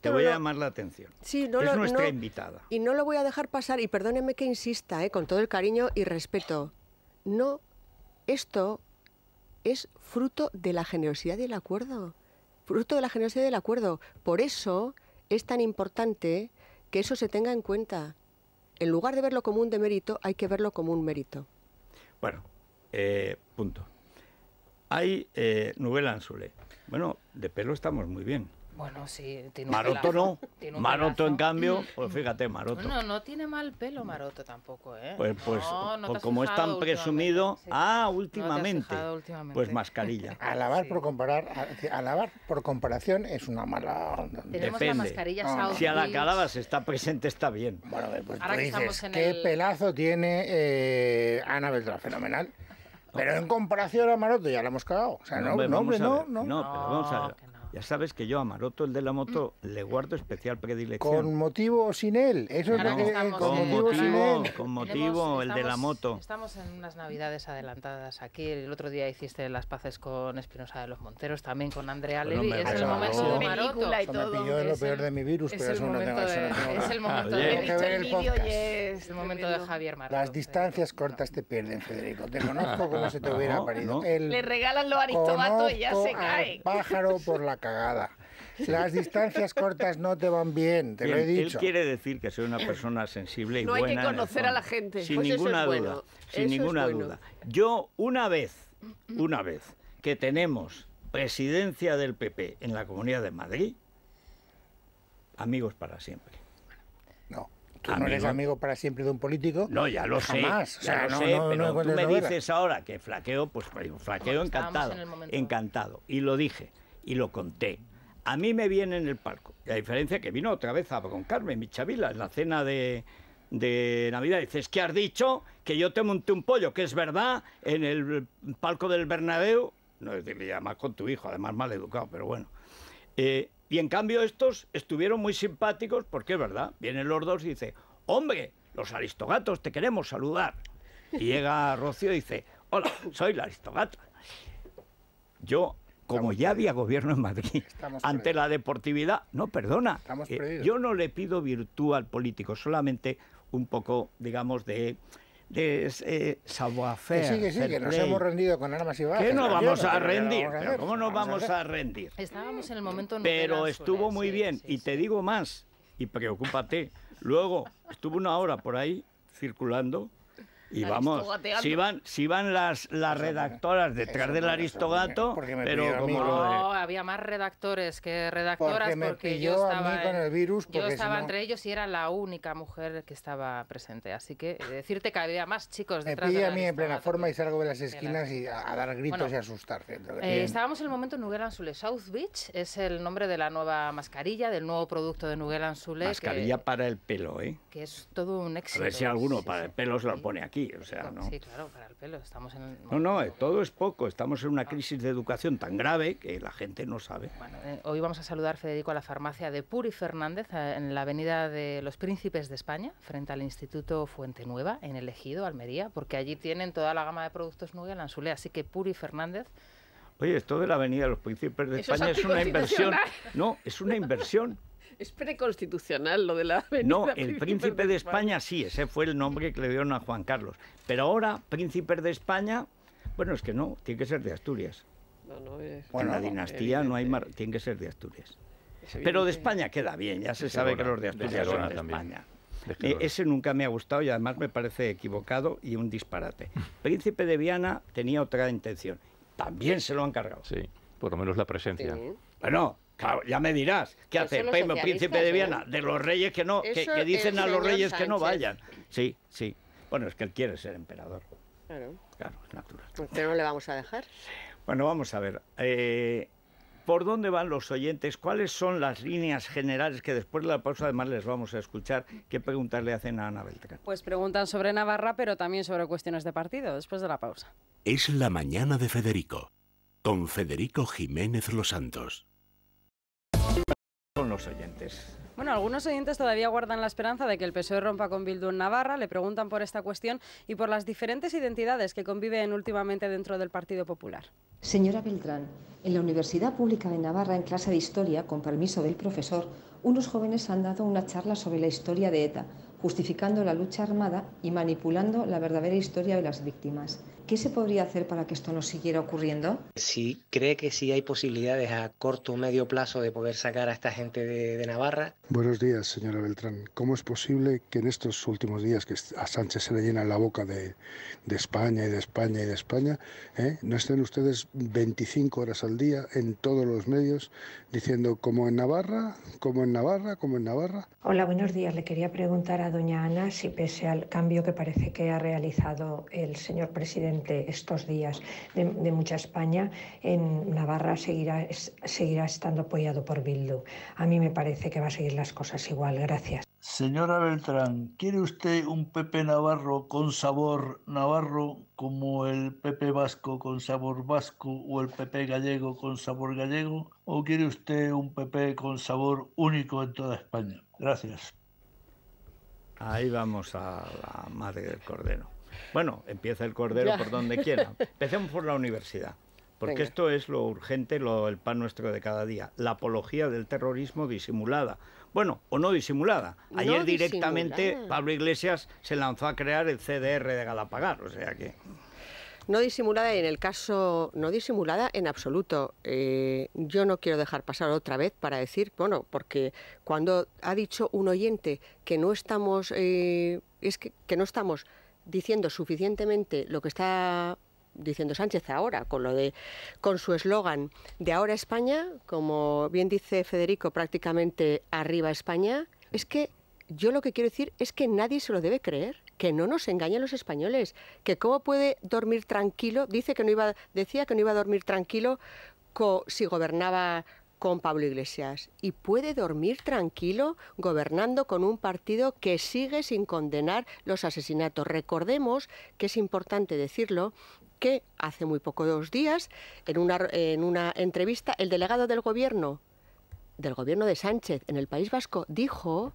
te voy a llamar la atención. Sí, no es nuestra invitada. Y no lo voy a dejar pasar, y perdóneme que insista, eh, con todo el cariño y respeto. No, esto es fruto de la generosidad del acuerdo. Fruto de la generosidad del acuerdo. Por eso es tan importante que eso se tenga en cuenta. En lugar de verlo como un demérito, hay que verlo como un mérito. Bueno, eh, punto. Hay eh, novela Ansule. Bueno, de pelo estamos muy bien. Bueno, sí, tiene Maroto no. Maroto, en cambio, mm. pues fíjate, Maroto. No, no tiene mal pelo Maroto tampoco, ¿eh? Pues, pues, pues como es tan presumido. Ah, últimamente, Pues mascarilla. (laughs) Alabar por comparar, alabar por comparación es una mala. Tenemos Depende. Ah. Si a la se está presente, está bien. Bueno, pues, pues dices, ¿qué pelazo tiene eh, Ana Beltrán? Fenomenal. Pero en comparación a Maroto ya la hemos cagado. O sea, no, hombre, no, hombre, no, no, no. pero vamos a ver. Ya sabes que yo a Maroto, el de la moto, mm. le guardo especial predilección. ¿Con motivo o sin él? Eso es lo que, con, con, motivo, sin él. Con motivo, el de la moto. Estamos en unas navidades adelantadas aquí. El otro día hiciste las paces con Espinosa de los Monteros, también con Andrea pues Levy es el momento de Maroto. Y todo. Me pilló de lo peor de mi virus, pero eso no tengo Es el momento de... Es el momento de Javier Maroto. Las distancias cortas te pierden, Federico. Te conozco como se te hubiera parido. Le regalan lo aristobato y ya se cae. pájaro por la calle cagada. Las distancias cortas no te van bien, te lo he dicho. Él quiere decir que soy una persona sensible y buena. No hay que conocer a la gente. Sin pues ninguna duda. Sin ninguna duda. Yo, una vez, una vez que tenemos presidencia del PP en la Comunidad de Madrid, amigos para siempre. No. Tú no eres amigo para siempre de un político. No, ya lo sé. O no, pero tú me dices ahora que flaqueo, pues, pues flaqueo encantado. encantado. Y lo dije y lo conté. A mí me viene en el palco. La diferencia que vino otra vez a con Carmen, mi chavila, en la cena de, de Navidad. Dice, es que has dicho que yo te monté un pollo, que es verdad, en el palco del Bernabéu. No es decir, además con tu hijo, además mal educado, pero bueno. Eh, y en cambio estos estuvieron muy simpáticos, porque es verdad, vienen los dos y dice, hombre, los aristogatos te queremos saludar. Y llega Rocío y dice, hola, soy la aristogata. Yo como ya había gobierno en Madrid, ante la deportividad, no, perdona, eh, yo no le pido virtud al político, solamente un poco, digamos, de de eh, Sí, que sí, que nos hemos rendido con armas y balas. ¿Qué no vamos a rendir, ¿cómo nos vamos, a, rendir? Estábamos en el momento Pero estuvo muy bien, y te digo más, y preocúpate, luego estuvo una hora por ahí circulando y vamos, si van, si van las, las ¿eh? redactoras detrás del aristogato, ¿eh? pero como no, había más redactores que redactoras porque, yo estaba, entre ellos y era la única mujer que estaba presente, así que eh, decirte que había más chicos detrás. Me a mí en plena forma y salgo de las esquinas y a, dar gritos y asustarse estábamos en el momento en Nuguel South Beach es el nombre de la nueva mascarilla, del nuevo producto de Nugel Anzule. Mascarilla para el pelo, ¿eh? Que es todo un éxito. A ver si alguno para el pelo se lo pone aquí. ¿no? Sí, claro, para el pelo. No, no, eh, todo es poco. Estamos en una crisis de educación tan grave que la gente no sabe. Eh, hoy vamos a saludar, Federico, a la farmacia de Puri Fernández, eh, en la avenida de los Príncipes de España, frente al Instituto Fuente Nueva, en el Ejido, Almería, porque allí tienen toda la gama de productos Nubia Lanzulé. Así que Puri Fernández... Oye, esto de la Avenida de los Príncipes de España es una inversión. No, es una inversión es preconstitucional lo de la avenida No, el príncipe, de, España, sí, ese fue el nombre que le dieron a Juan Carlos. Pero ahora, príncipe de España, bueno, es que no, tiene que ser de Asturias. No, no es... Bueno, la dinastía no hay mar... tiene que ser de Asturias. Pero de España queda bien, ya se sabe que los de Asturias son de España. E, ese nunca me ha gustado y además me parece equivocado y un disparate. (laughs) Príncipe de Viana tenía otra intención. También se lo han cargado. Sí, por lo menos la presencia. Bueno, Claro, ya me dirás, ¿qué hace el príncipe de Viana? ¿eh? De los reyes que no, que, dicen a los reyes que no vayan. Sí, sí. Bueno, es que él quiere ser emperador. Claro. Claro, es natural. Pues, pero no le vamos a dejar. Bueno, vamos a ver. Eh, ¿Por dónde van los oyentes? ¿Cuáles son las líneas generales que después de la pausa además les vamos a escuchar? ¿Qué preguntas le hacen a Ana Beltrán? Pues preguntan sobre Navarra, pero también sobre cuestiones de partido, después de la pausa. Es la mañana de Federico, con Federico Jiménez Los Santos con los oyentes. Bueno, algunos oyentes todavía guardan la esperanza de que el PSOE rompa con Bildu en Navarra, le preguntan por esta cuestión y por las diferentes identidades que conviven últimamente dentro del Partido Popular. Señora Beltrán, en la Universidad Pública de Navarra, en clase de historia, con permiso del profesor, unos jóvenes han dado una charla sobre la historia de ETA, justificando la lucha armada y manipulando la verdadera historia de las víctimas. ¿Qué se podría hacer para que esto no siguiera ocurriendo? Si cree que sí hay posibilidades a corto o medio plazo de poder sacar a esta gente de, Navarra. Buenos días, señora Beltrán. ¿Cómo es posible que en estos últimos días que a Sánchez se le llena la boca de, España y de España y de España, eh, no estén ustedes 25 horas al día en todos los medios diciendo como en Navarra, como en Navarra, como en Navarra? Hola, buenos días. Le quería preguntar a doña Ana si pese al cambio que parece que ha realizado el señor presidente, estos días de, mucha España, en Navarra seguirá, seguirá estando apoyado por Bildu. A mí me parece que va a seguir las cosas igual. Gracias. Señora Beltrán, ¿quiere usted un Pepe Navarro con sabor navarro como el Pepe Vasco con sabor vasco o el Pepe Gallego con sabor gallego? ¿O quiere usted un Pepe con sabor único en toda España? Gracias. Ahí vamos a la madre del cordero. Bueno, empieza el cordero por donde quiera. Empecemos por la universidad. Porque esto es lo urgente, lo, el pan nuestro de cada día. La apología del terrorismo disimulada. Bueno, o no disimulada. Ayer directamente Pablo Iglesias se lanzó a crear el CDR de Galapagar. O sea que no disimulada en el caso, no disimulada en absoluto. Eh, yo no quiero dejar pasar otra vez para decir, bueno, porque cuando ha dicho un oyente que no estamos, eh, es que no estamos diciendo suficientemente lo que está diciendo Sánchez ahora, con lo de con su eslogan de ahora España, como bien dice Federico, prácticamente arriba España, es que yo lo que quiero decir es que nadie se lo debe creer, que no nos engañen los españoles, que cómo puede dormir tranquilo, dice que no iba decía que no iba a dormir tranquilo si gobernaba con Pablo Iglesias y puede dormir tranquilo gobernando con un partido que sigue sin condenar los asesinatos. Recordemos que es importante decirlo que hace muy poco dos días, en una, en una entrevista, el delegado del gobierno, del gobierno de Sánchez en el País Vasco, dijo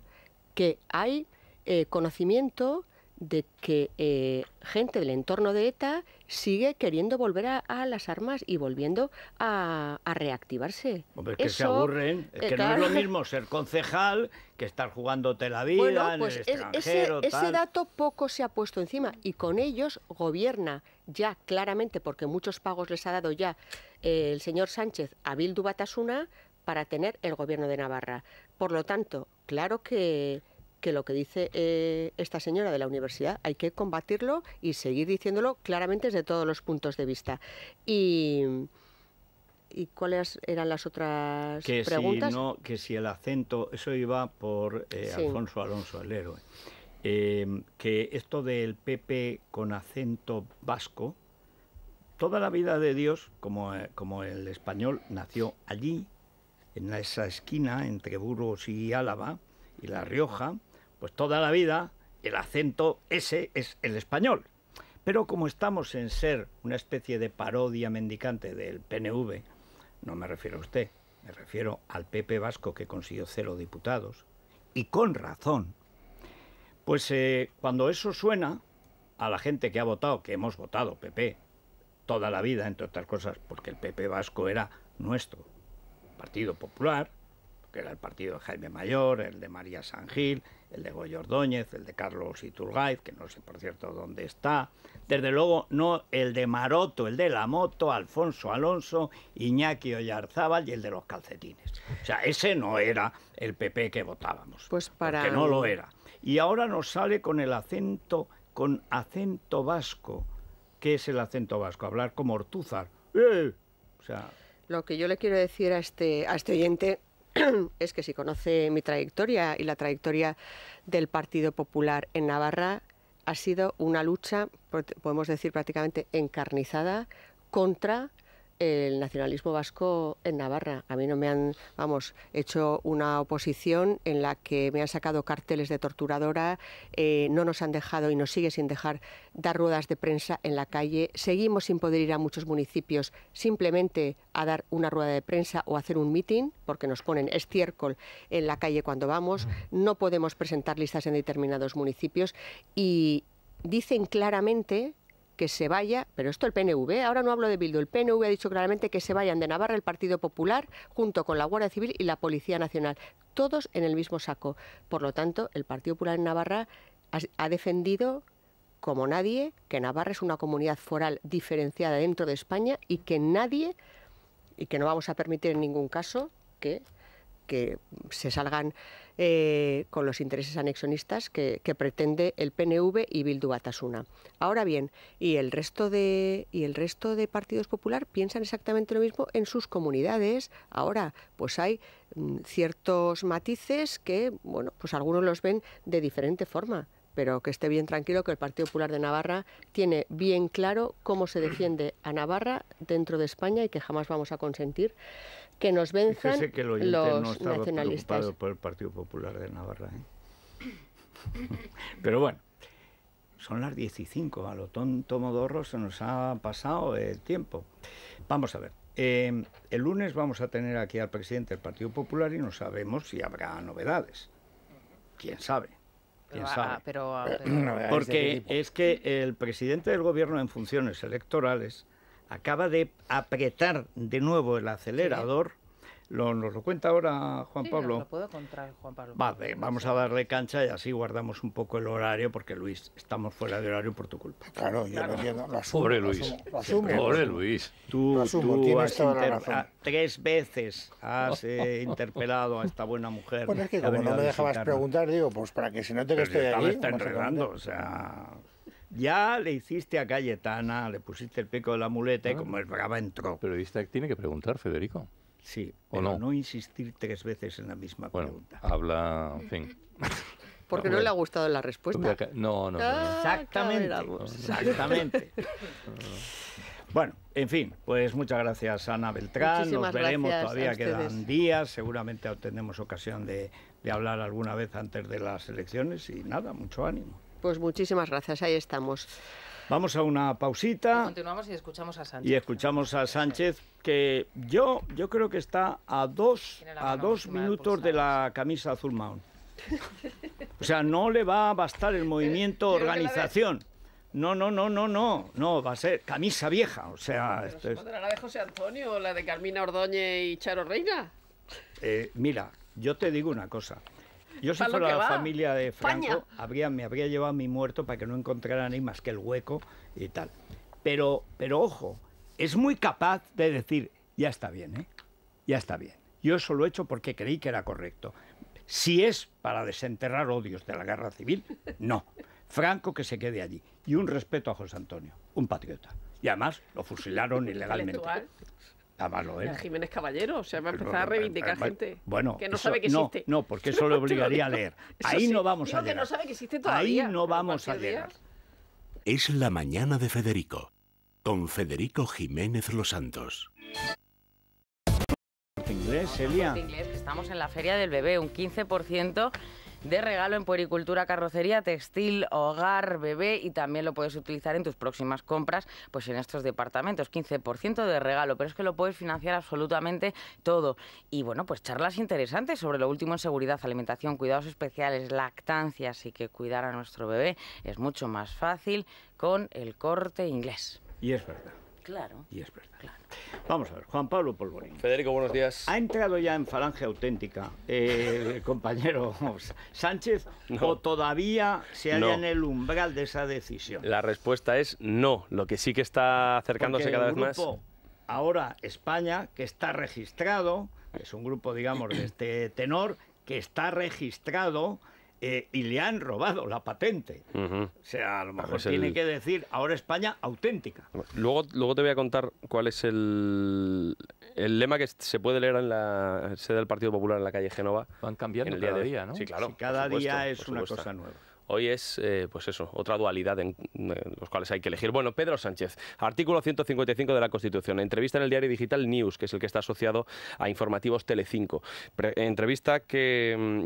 que hay eh, conocimiento de que eh, gente del entorno de ETA sigue queriendo volver a, las armas y volviendo a, reactivarse. Hombre, que se aburren. Es eh, que no es lo mismo ser concejal que estar jugándote la vida en el pues extranjero. Ese, dato poco se ha puesto encima y con ellos gobierna ya claramente, porque muchos pagos les ha dado ya eh, el señor Sánchez a Bildu Batasuna para tener el gobierno de Navarra. Por lo tanto, claro que que lo que dice eh, esta señora de la universidad hay que combatirlo y seguir diciéndolo claramente desde todos los puntos de vista. Y, ¿y cuáles eran las otras que preguntas? que si el acento, eso iba por eh, Alfonso Alonso, el héroe. Em, que esto del PP con acento vasco, toda la vida de Dios, como, eh, como el español, nació allí, en esa esquina entre Burgos y Álava y La Rioja, pues toda la vida el acento ese es el español. Pero como estamos en ser una especie de parodia mendicante del PNV, no me refiero a usted, me refiero al PP vasco que consiguió cero diputados, y con razón, pues eh, cuando eso suena a la gente que ha votado, que hemos votado PP toda la vida, entre otras cosas, porque el PP vasco era nuestro Partido Popular, que era el partido de Jaime Mayor, el de María San Gil, el de Goyo Ordóñez, el de Carlos Iturgaiz, que no sé por cierto dónde está. Desde luego, no el de Maroto, el de la moto, Alfonso Alonso, Iñaki Oyarzábal y el de los calcetines. O sea, ese no era el PP que votábamos. Pues para. Que no lo era. Y ahora nos sale con el acento, con acento vasco. ¿Qué es el acento vasco? Hablar como Ortúzar. ¡Eh! O sea. Lo que yo le quiero decir a este, a este oyente (clears throat) es que si conoce mi trayectoria y la trayectoria del Partido Popular en Navarra, ha sido una lucha, podemos decir prácticamente encarnizada, contra el nacionalismo vasco en Navarra. A mí no me han, vamos, hecho una oposición en la que me han sacado carteles de torturadora, eh, no nos han dejado y nos sigue sin dejar dar ruedas de prensa en la calle. Seguimos sin poder ir a muchos municipios simplemente a dar una rueda de prensa o hacer un meeting, porque nos ponen estiércol en la calle cuando vamos. No podemos presentar listas en determinados municipios y dicen claramente que se vaya, pero esto el PNV, ¿eh? ahora no hablo de Bildu, el PNV ha dicho claramente que se vayan de Navarra el Partido Popular junto con la Guardia Civil y la Policía Nacional, todos en el mismo saco. Por lo tanto, el Partido Popular en Navarra ha, defendido como nadie que Navarra es una comunidad foral diferenciada dentro de España y que nadie, y que no vamos a permitir en ningún caso que, que se salgan eh, con los intereses anexionistas que, pretende el PNV y Bildu Batasuna. Ahora bien, y el resto de y el resto de partidos popular piensan exactamente lo mismo en sus comunidades. Ahora, pues hay mm, ciertos matices que, bueno, pues algunos los ven de diferente forma pero que esté bien tranquilo que el Partido Popular de Navarra tiene bien claro cómo se defiende a Navarra dentro de España y que jamás vamos a consentir que nos venzan que los nacionalistas. por el Partido Popular de Navarra. ¿eh? (laughs) Pero bueno, son las 15. A lo tonto modorro se nos ha pasado el tiempo. Vamos a ver. Eh, el lunes vamos a tener aquí al presidente del Partido Popular y no sabemos si habrá novedades. ¿Quién sabe? ¿Quién pero, sabe? (clears throat) Porque es que el presidente del gobierno en funciones electorales acaba de apretar de nuevo el acelerador lo, ¿Nos lo cuenta ahora Juan Pablo? Sí, lo puedo contar, Juan Pablo. Vale, vamos a darle cancha y así guardamos un poco el horario, porque Luis, estamos fuera de horario por tu culpa. Claro, yo lo entiendo. Lo asumo, Pobre Luis. Lo Tú, tres veces has eh, interpelado a esta buena mujer. Bueno, es que como no me dejabas preguntar, digo, pues para que si no te que estoy ahí... está enredando, o sea... Ya le hiciste a Cayetana, le pusiste el pico de la muleta y ah. como es brava entró. Pero que tiene que preguntar, Federico. Sí, o no. no insistir tres veces en la misma pregunta. Habla, en fin. (laughs) Porque no, le ha gustado la respuesta. Ah, no, no, no. exactamente. Exactamente. (laughs) bueno, en fin, pues muchas gracias Ana Beltrán. Nos veremos, todavía quedan días. Seguramente tendremos ocasión de, de hablar alguna vez antes de las elecciones y nada, mucho ánimo. Pues muchísimas gracias, ahí estamos. Vamos a una pausita. Y continuamos y escuchamos a Sánchez. Y escuchamos a Sánchez, que yo, yo creo que está a dos, a dos minutos de la camisa azul maón. (laughs) O sea, no le va a bastar el movimiento organización. No, no, no, no, no, no, va a ser camisa vieja, o sea... ¿La de José Antonio o la de Carmina Ordóñez y Charo Reina? Eh, mira, yo te digo una cosa. Yo si fuera la familia de Franco, me habría llevado a mi muerto para que no encontrara ni más que el hueco y tal. Pero, pero ojo, es muy capaz de decir, ya está bien, ¿eh? ya está bien. Yo eso lo he hecho porque creí que era correcto. Si es para desenterrar odios de la guerra civil, no. Franco que se quede allí. Y un respeto a José Antonio, un patriota. Y además lo fusilaron (laughs) ilegalmente. Está malo, ¿eh? Jiménez Caballero, o sea, va a empezar a reivindicar gente bueno, que no sabe que existe. No, porque eso le obligaría a (laughs) leer. Ahí no vamos a leer. Que no sabe que existe todavía. Ahí no vamos a leer Es la mañana de Federico, con Federico Jiménez Los Santos. Inglés, Celia. Inglés, estamos en la Feria del Bebé, un 15% de regalo en puericultura, carrocería, textil, hogar, bebé y también lo puedes utilizar en tus próximas compras pues en estos departamentos. 15% de regalo, pero es que lo puedes financiar absolutamente todo. Y bueno, pues charlas interesantes sobre lo último en seguridad, alimentación, cuidados especiales, lactancia, así que cuidar a nuestro bebé es mucho más fácil con el corte inglés. Y es verdad. Claro. Y es verdad. Vamos a ver, Juan Pablo Polvorín. Federico, buenos días. ¿Ha entrado ya en Falange Auténtica eh, el compañero (laughs) Sánchez o todavía se halla en el umbral de esa decisión? La respuesta es no. Lo que sí que está acercándose cada vez más. Ahora España, que está registrado, es un grupo, digamos, de este tenor, que está registrado eh, y le han robado la patente. O sea, a lo mejor tiene que decir ahora España auténtica. Luego, luego te voy a contar cuál es el, el lema que se puede leer en la sede del Partido Popular en la calle Genova. Van cambiando el día de... día, ¿no? Sí, claro. cada día es una cosa nueva. Hoy es, eh, pues eso, otra dualidad eh, en, los cuales hay que elegir. Bueno, Pedro Sánchez, artículo 155 de la Constitución, entrevista en el diario digital News, que es el que está asociado a informativos Telecinco. entrevista mm,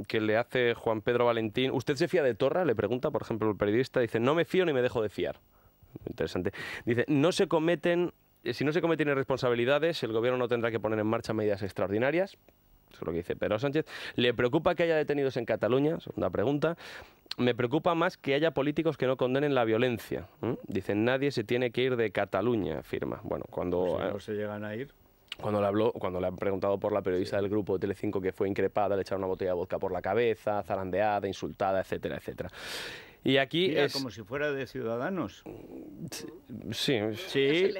que, le hace Juan Pedro Valentín. ¿Usted se fía de Torra? Le pregunta, por ejemplo, el periodista. Dice, no me fío ni me dejo de fiar. Interesante. Dice, no se cometen... Eh, si no se cometen irresponsabilidades, el gobierno no tendrá que poner en marcha medidas extraordinarias eso es lo que dice Pero Sánchez. ¿Le preocupa que haya detenidos en Cataluña? Segunda pregunta. Me preocupa más que haya políticos que no condenen la violencia. Dicen, nadie se tiene que ir de Cataluña, firma. Bueno, cuando... Pues eh, se llegan a ir. Cuando le, habló, cuando le han preguntado por la periodista del grupo de Telecinco que fue increpada, le echaron una botella de vodka por la cabeza, zarandeada, insultada, etcétera, etcétera. Y aquí es como si fuera de Ciudadanos. Sí, sí.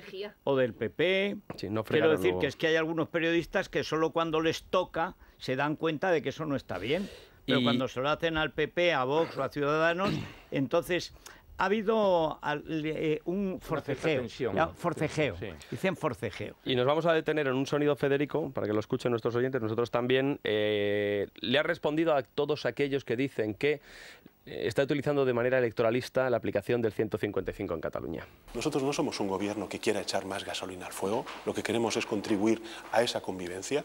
O del PP. Sí, no Quiero decir que es que hay algunos periodistas que solo cuando les toca se dan cuenta de que eso no está bien. Pero cuando se lo hacen al PP, a Vox o a Ciudadanos, (clears throat) entonces ha habido eh, un forcejeo. forcejeo. Dicen forcejeo. Y nos vamos a detener en un sonido, Federico, para que lo escuchen nuestros oyentes, nosotros también. Eh, le ha respondido a todos aquellos que dicen que está utilizando de manera electoralista la aplicación del 155 en Cataluña. Nosotros no somos un gobierno que quiera echar más gasolina al fuego, lo que queremos es contribuir a esa convivencia.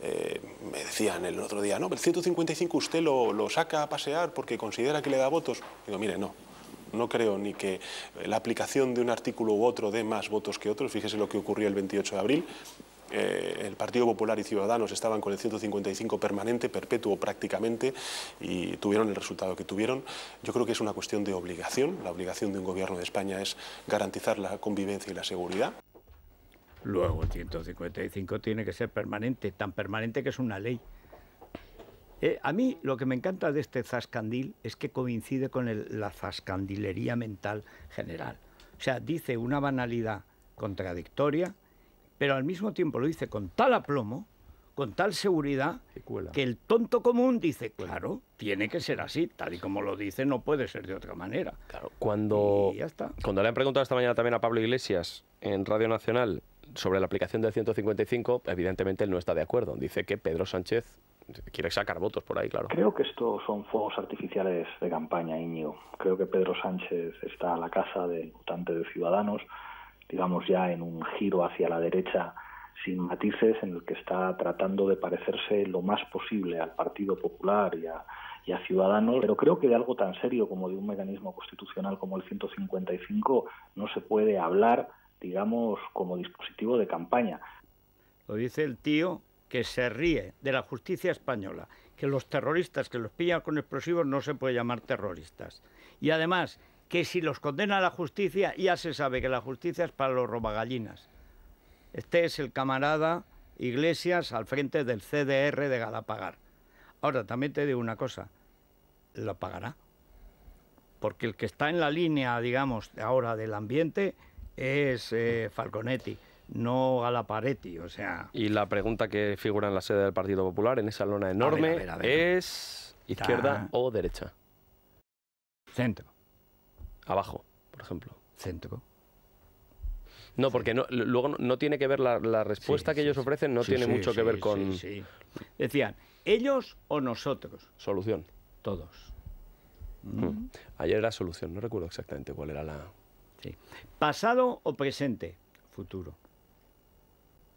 Eh, me decían el otro día, no, el 155 usted lo, lo saca a pasear porque considera que le da votos. Digo, mire, no, no creo ni que la aplicación de un artículo u otro dé más votos que otros. Fíjese lo que ocurrió el 28 de abril. Eh, el Partido Popular y Ciudadanos estaban con el 155 permanente, perpetuo prácticamente, y tuvieron el resultado que tuvieron. Yo creo que es una cuestión de obligación. La obligación de un gobierno de España es garantizar la convivencia y la seguridad. Luego el 155 tiene que ser permanente, tan permanente que es una ley. Eh, a mí lo que me encanta de este zascandil es que coincide con la zascandilería mental general. O sea, dice una banalidad contradictoria, pero al mismo tiempo lo dice con tal aplomo, con tal seguridad, que el tonto común dice, claro, tiene que ser así, tal y como lo dice, no puede ser de otra manera. Claro, cuando, cuando le han preguntado esta mañana también a Pablo Iglesias en Radio Nacional sobre la aplicación del 155, evidentemente él no está de acuerdo. Dice que Pedro Sánchez quiere sacar votos por ahí, claro. Creo que estos son fuegos artificiales de campaña, Iñigo. Creo que Pedro Sánchez está a la casa del votante de Ciudadanos digamos ya en un giro hacia la derecha sin matices, en el que está tratando de parecerse lo más posible al Partido Popular y a, y Ciudadanos, pero creo que de algo tan serio como de un mecanismo constitucional como el 155 no se puede hablar, digamos, como dispositivo de campaña. Lo dice el tío que se ríe de la justicia española, que los terroristas que los pillan con explosivos no se puede llamar terroristas. Y además, que si los condena la justicia, ya se sabe que la justicia es para los robagallinas. Este es el camarada Iglesias al frente del CDR de Galapagar. Ahora, también te digo una cosa, la pagará. Porque el que está en la línea, digamos, ahora del ambiente es eh, Falconetti, no Galaparetti, o sea... Y la pregunta que figura en la sede del Partido Popular, en esa lona enorme, es izquierda o derecha. Centro abajo, por ejemplo. Centro. No, porque luego no tiene que ver la, respuesta que ellos ofrecen, no tiene mucho que ver con... Decían, ellos o nosotros. Solución. Todos. Mm. Ayer era solución, no recuerdo exactamente cuál era la... Sí. Pasado o presente, futuro.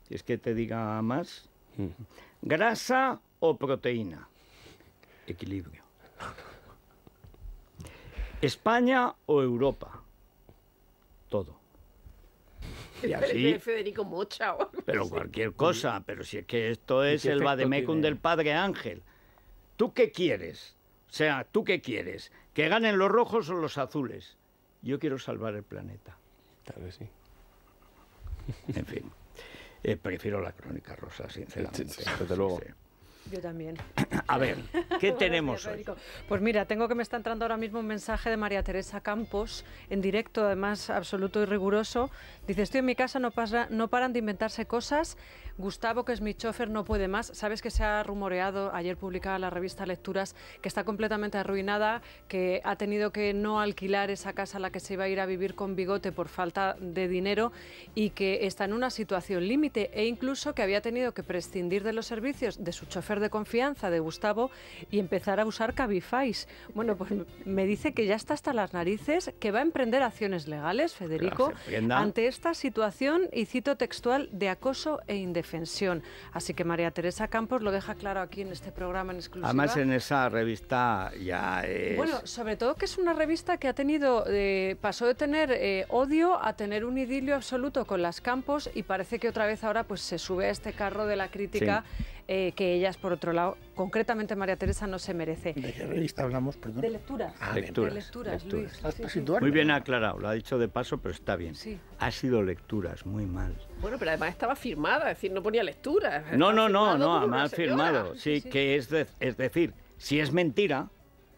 Si es que te diga más. Mm. Grasa o proteína. Equilibrio. España o Europa. Todo. (laughs) Y Federico Mocha. pero cualquier cosa, pero si es que esto es el vademecum este del padre Ángel. ¿Tú qué quieres? O sea, ¿tú qué quieres? ¿Que ganen los rojos o los azules? Yo quiero salvar el planeta. Claro vez sí. En fin, eh, prefiero la crónica rosa, sinceramente. Desde luego. Yo también. A ver, ¿qué (laughs) tenemos hoy? Pues mira, tengo que me está entrando ahora mismo un mensaje de María Teresa Campos, en directo, además absoluto y riguroso. Dice, estoy en mi casa, no, pasa, no paran de inventarse cosas Gustavo, que es mi chofer, no puede más. Sabes que se ha rumoreado, ayer publicada la revista Lecturas, que está completamente arruinada, que ha tenido que no alquilar esa casa a la que se iba a ir a vivir con bigote por falta de dinero y que está en una situación límite e incluso que había tenido que prescindir de los servicios de su chofer de confianza, de Gustavo, y empezar a usar Cabify. Bueno, pues me dice que ya está hasta las narices, que va a emprender acciones legales, Federico, ante esta situación, y cito textual, de acoso e indefensión. Así que María Teresa Campos lo deja claro aquí en este programa en exclusiva. Además en esa revista ya es... Bueno, sobre todo que es una revista que ha tenido, eh, pasó de tener eh, odio a tener un idilio absoluto con las Campos y parece que otra vez ahora pues se sube a este carro de la crítica. Eh, que ellas, por otro lado, concretamente María Teresa, no se merece. ¿De qué hablamos, ah, De lecturas. lecturas, Muy bien aclarado, lo ha dicho de paso, pero está bien. Ha sido lecturas, muy mal. Bueno, pero además estaba firmada, es decir, no ponía lecturas. No, no, no, no, además firmado. Sí, que es, decir, si es mentira,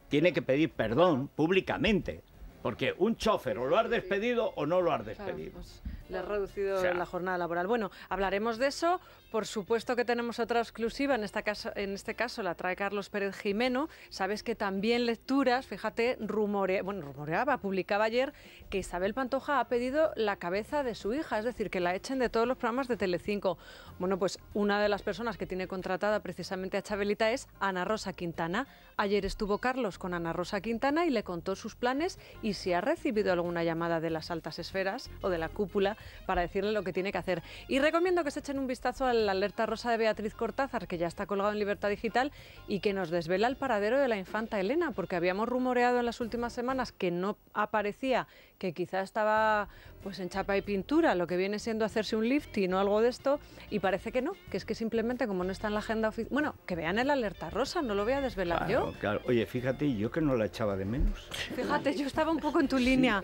tiene que pedir perdón públicamente. Porque un chofer o lo has despedido o no lo has despedido. Pues, le ha reducido la jornada laboral. Bueno, hablaremos de eso. Por supuesto que tenemos otra exclusiva, en, en este caso la trae Carlos Pérez Jimeno. Sabes que también lecturas, fíjate, bueno, rumoreaba, publicaba ayer que Isabel Pantoja ha pedido la cabeza de su hija, es decir, que la echen de todos los programas de Telecinco. Bueno, pues una de las personas que tiene contratada precisamente a Chabelita es Ana Rosa Quintana. Ayer estuvo Carlos con Ana Rosa Quintana y le contó sus planes y si ha recibido alguna llamada de las altas esferas o de la cúpula para decirle lo que tiene que hacer. Y recomiendo que se echen un vistazo a la alerta rosa de Beatriz Cortázar, que ya está colgado en Libertad Digital y que nos desvela el paradero de la infanta Elena, porque habíamos rumoreado en las últimas semanas que no aparecía que quizá estaba pues en chapa y pintura, lo que viene siendo hacerse un lift y no algo de esto, y parece que no, que es que simplemente como no está en la agenda oficial, bueno, que vean el alerta rosa, no lo voy a desvelar yo. Claro. Oye, fíjate, yo que no la echaba de menos. Fíjate, yo estaba un poco en tu línea.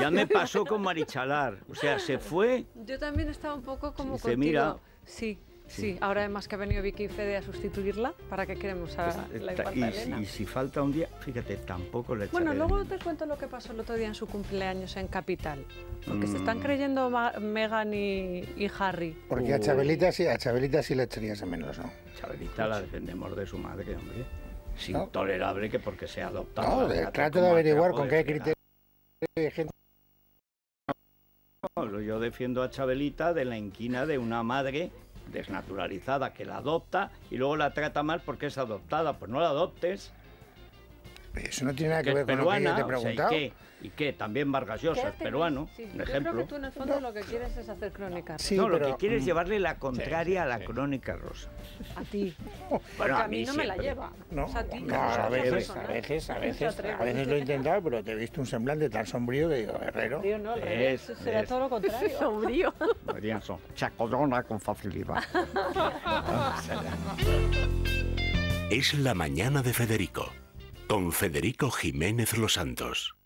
Ya me pasó con Marichalar, o sea, se fue. Yo también estaba un poco como Se mira. Sí. Sí, ahora además que ha venido Vicky y Fede a sustituirla, ¿para qué queremos a la y, Y si falta un día, fíjate, tampoco le Bueno, luego te cuento lo que pasó el otro día en su cumpleaños en Capital, porque se están mm. creyendo Megan y, Harry. Porque a Chabelita sí, a Chabelita sí le echarías a menos, ¿no? Chabelita la defendemos de su madre, hombre. Es intolerable que porque sea adoptada. No, trato de averiguar con qué criterio yo defiendo a Chabelita de la inquina de una madre desnaturalizada que la adopta y luego la trata mal porque es adoptada. Pues no la adoptes. Eso no tiene nada que, ver con peruana, lo que te y que también Vargas Llosa es peruano, sí, ejemplo. Yo creo que tú en el fondo lo que quieres es hacer crónica. no, lo que quieres es mm. llevarle la contraria a la crónica rosa. A ti. (laughs) a, mí, no me la lleva. a, veces, a veces, a veces, a veces lo he intentado, pero te he visto un semblante tan sombrío de digo, herrero. es, será todo lo contrario. (laughs) sombrío. Chacodona con facilidad. (laughs) es la mañana de Federico, con Federico Jiménez Los Santos.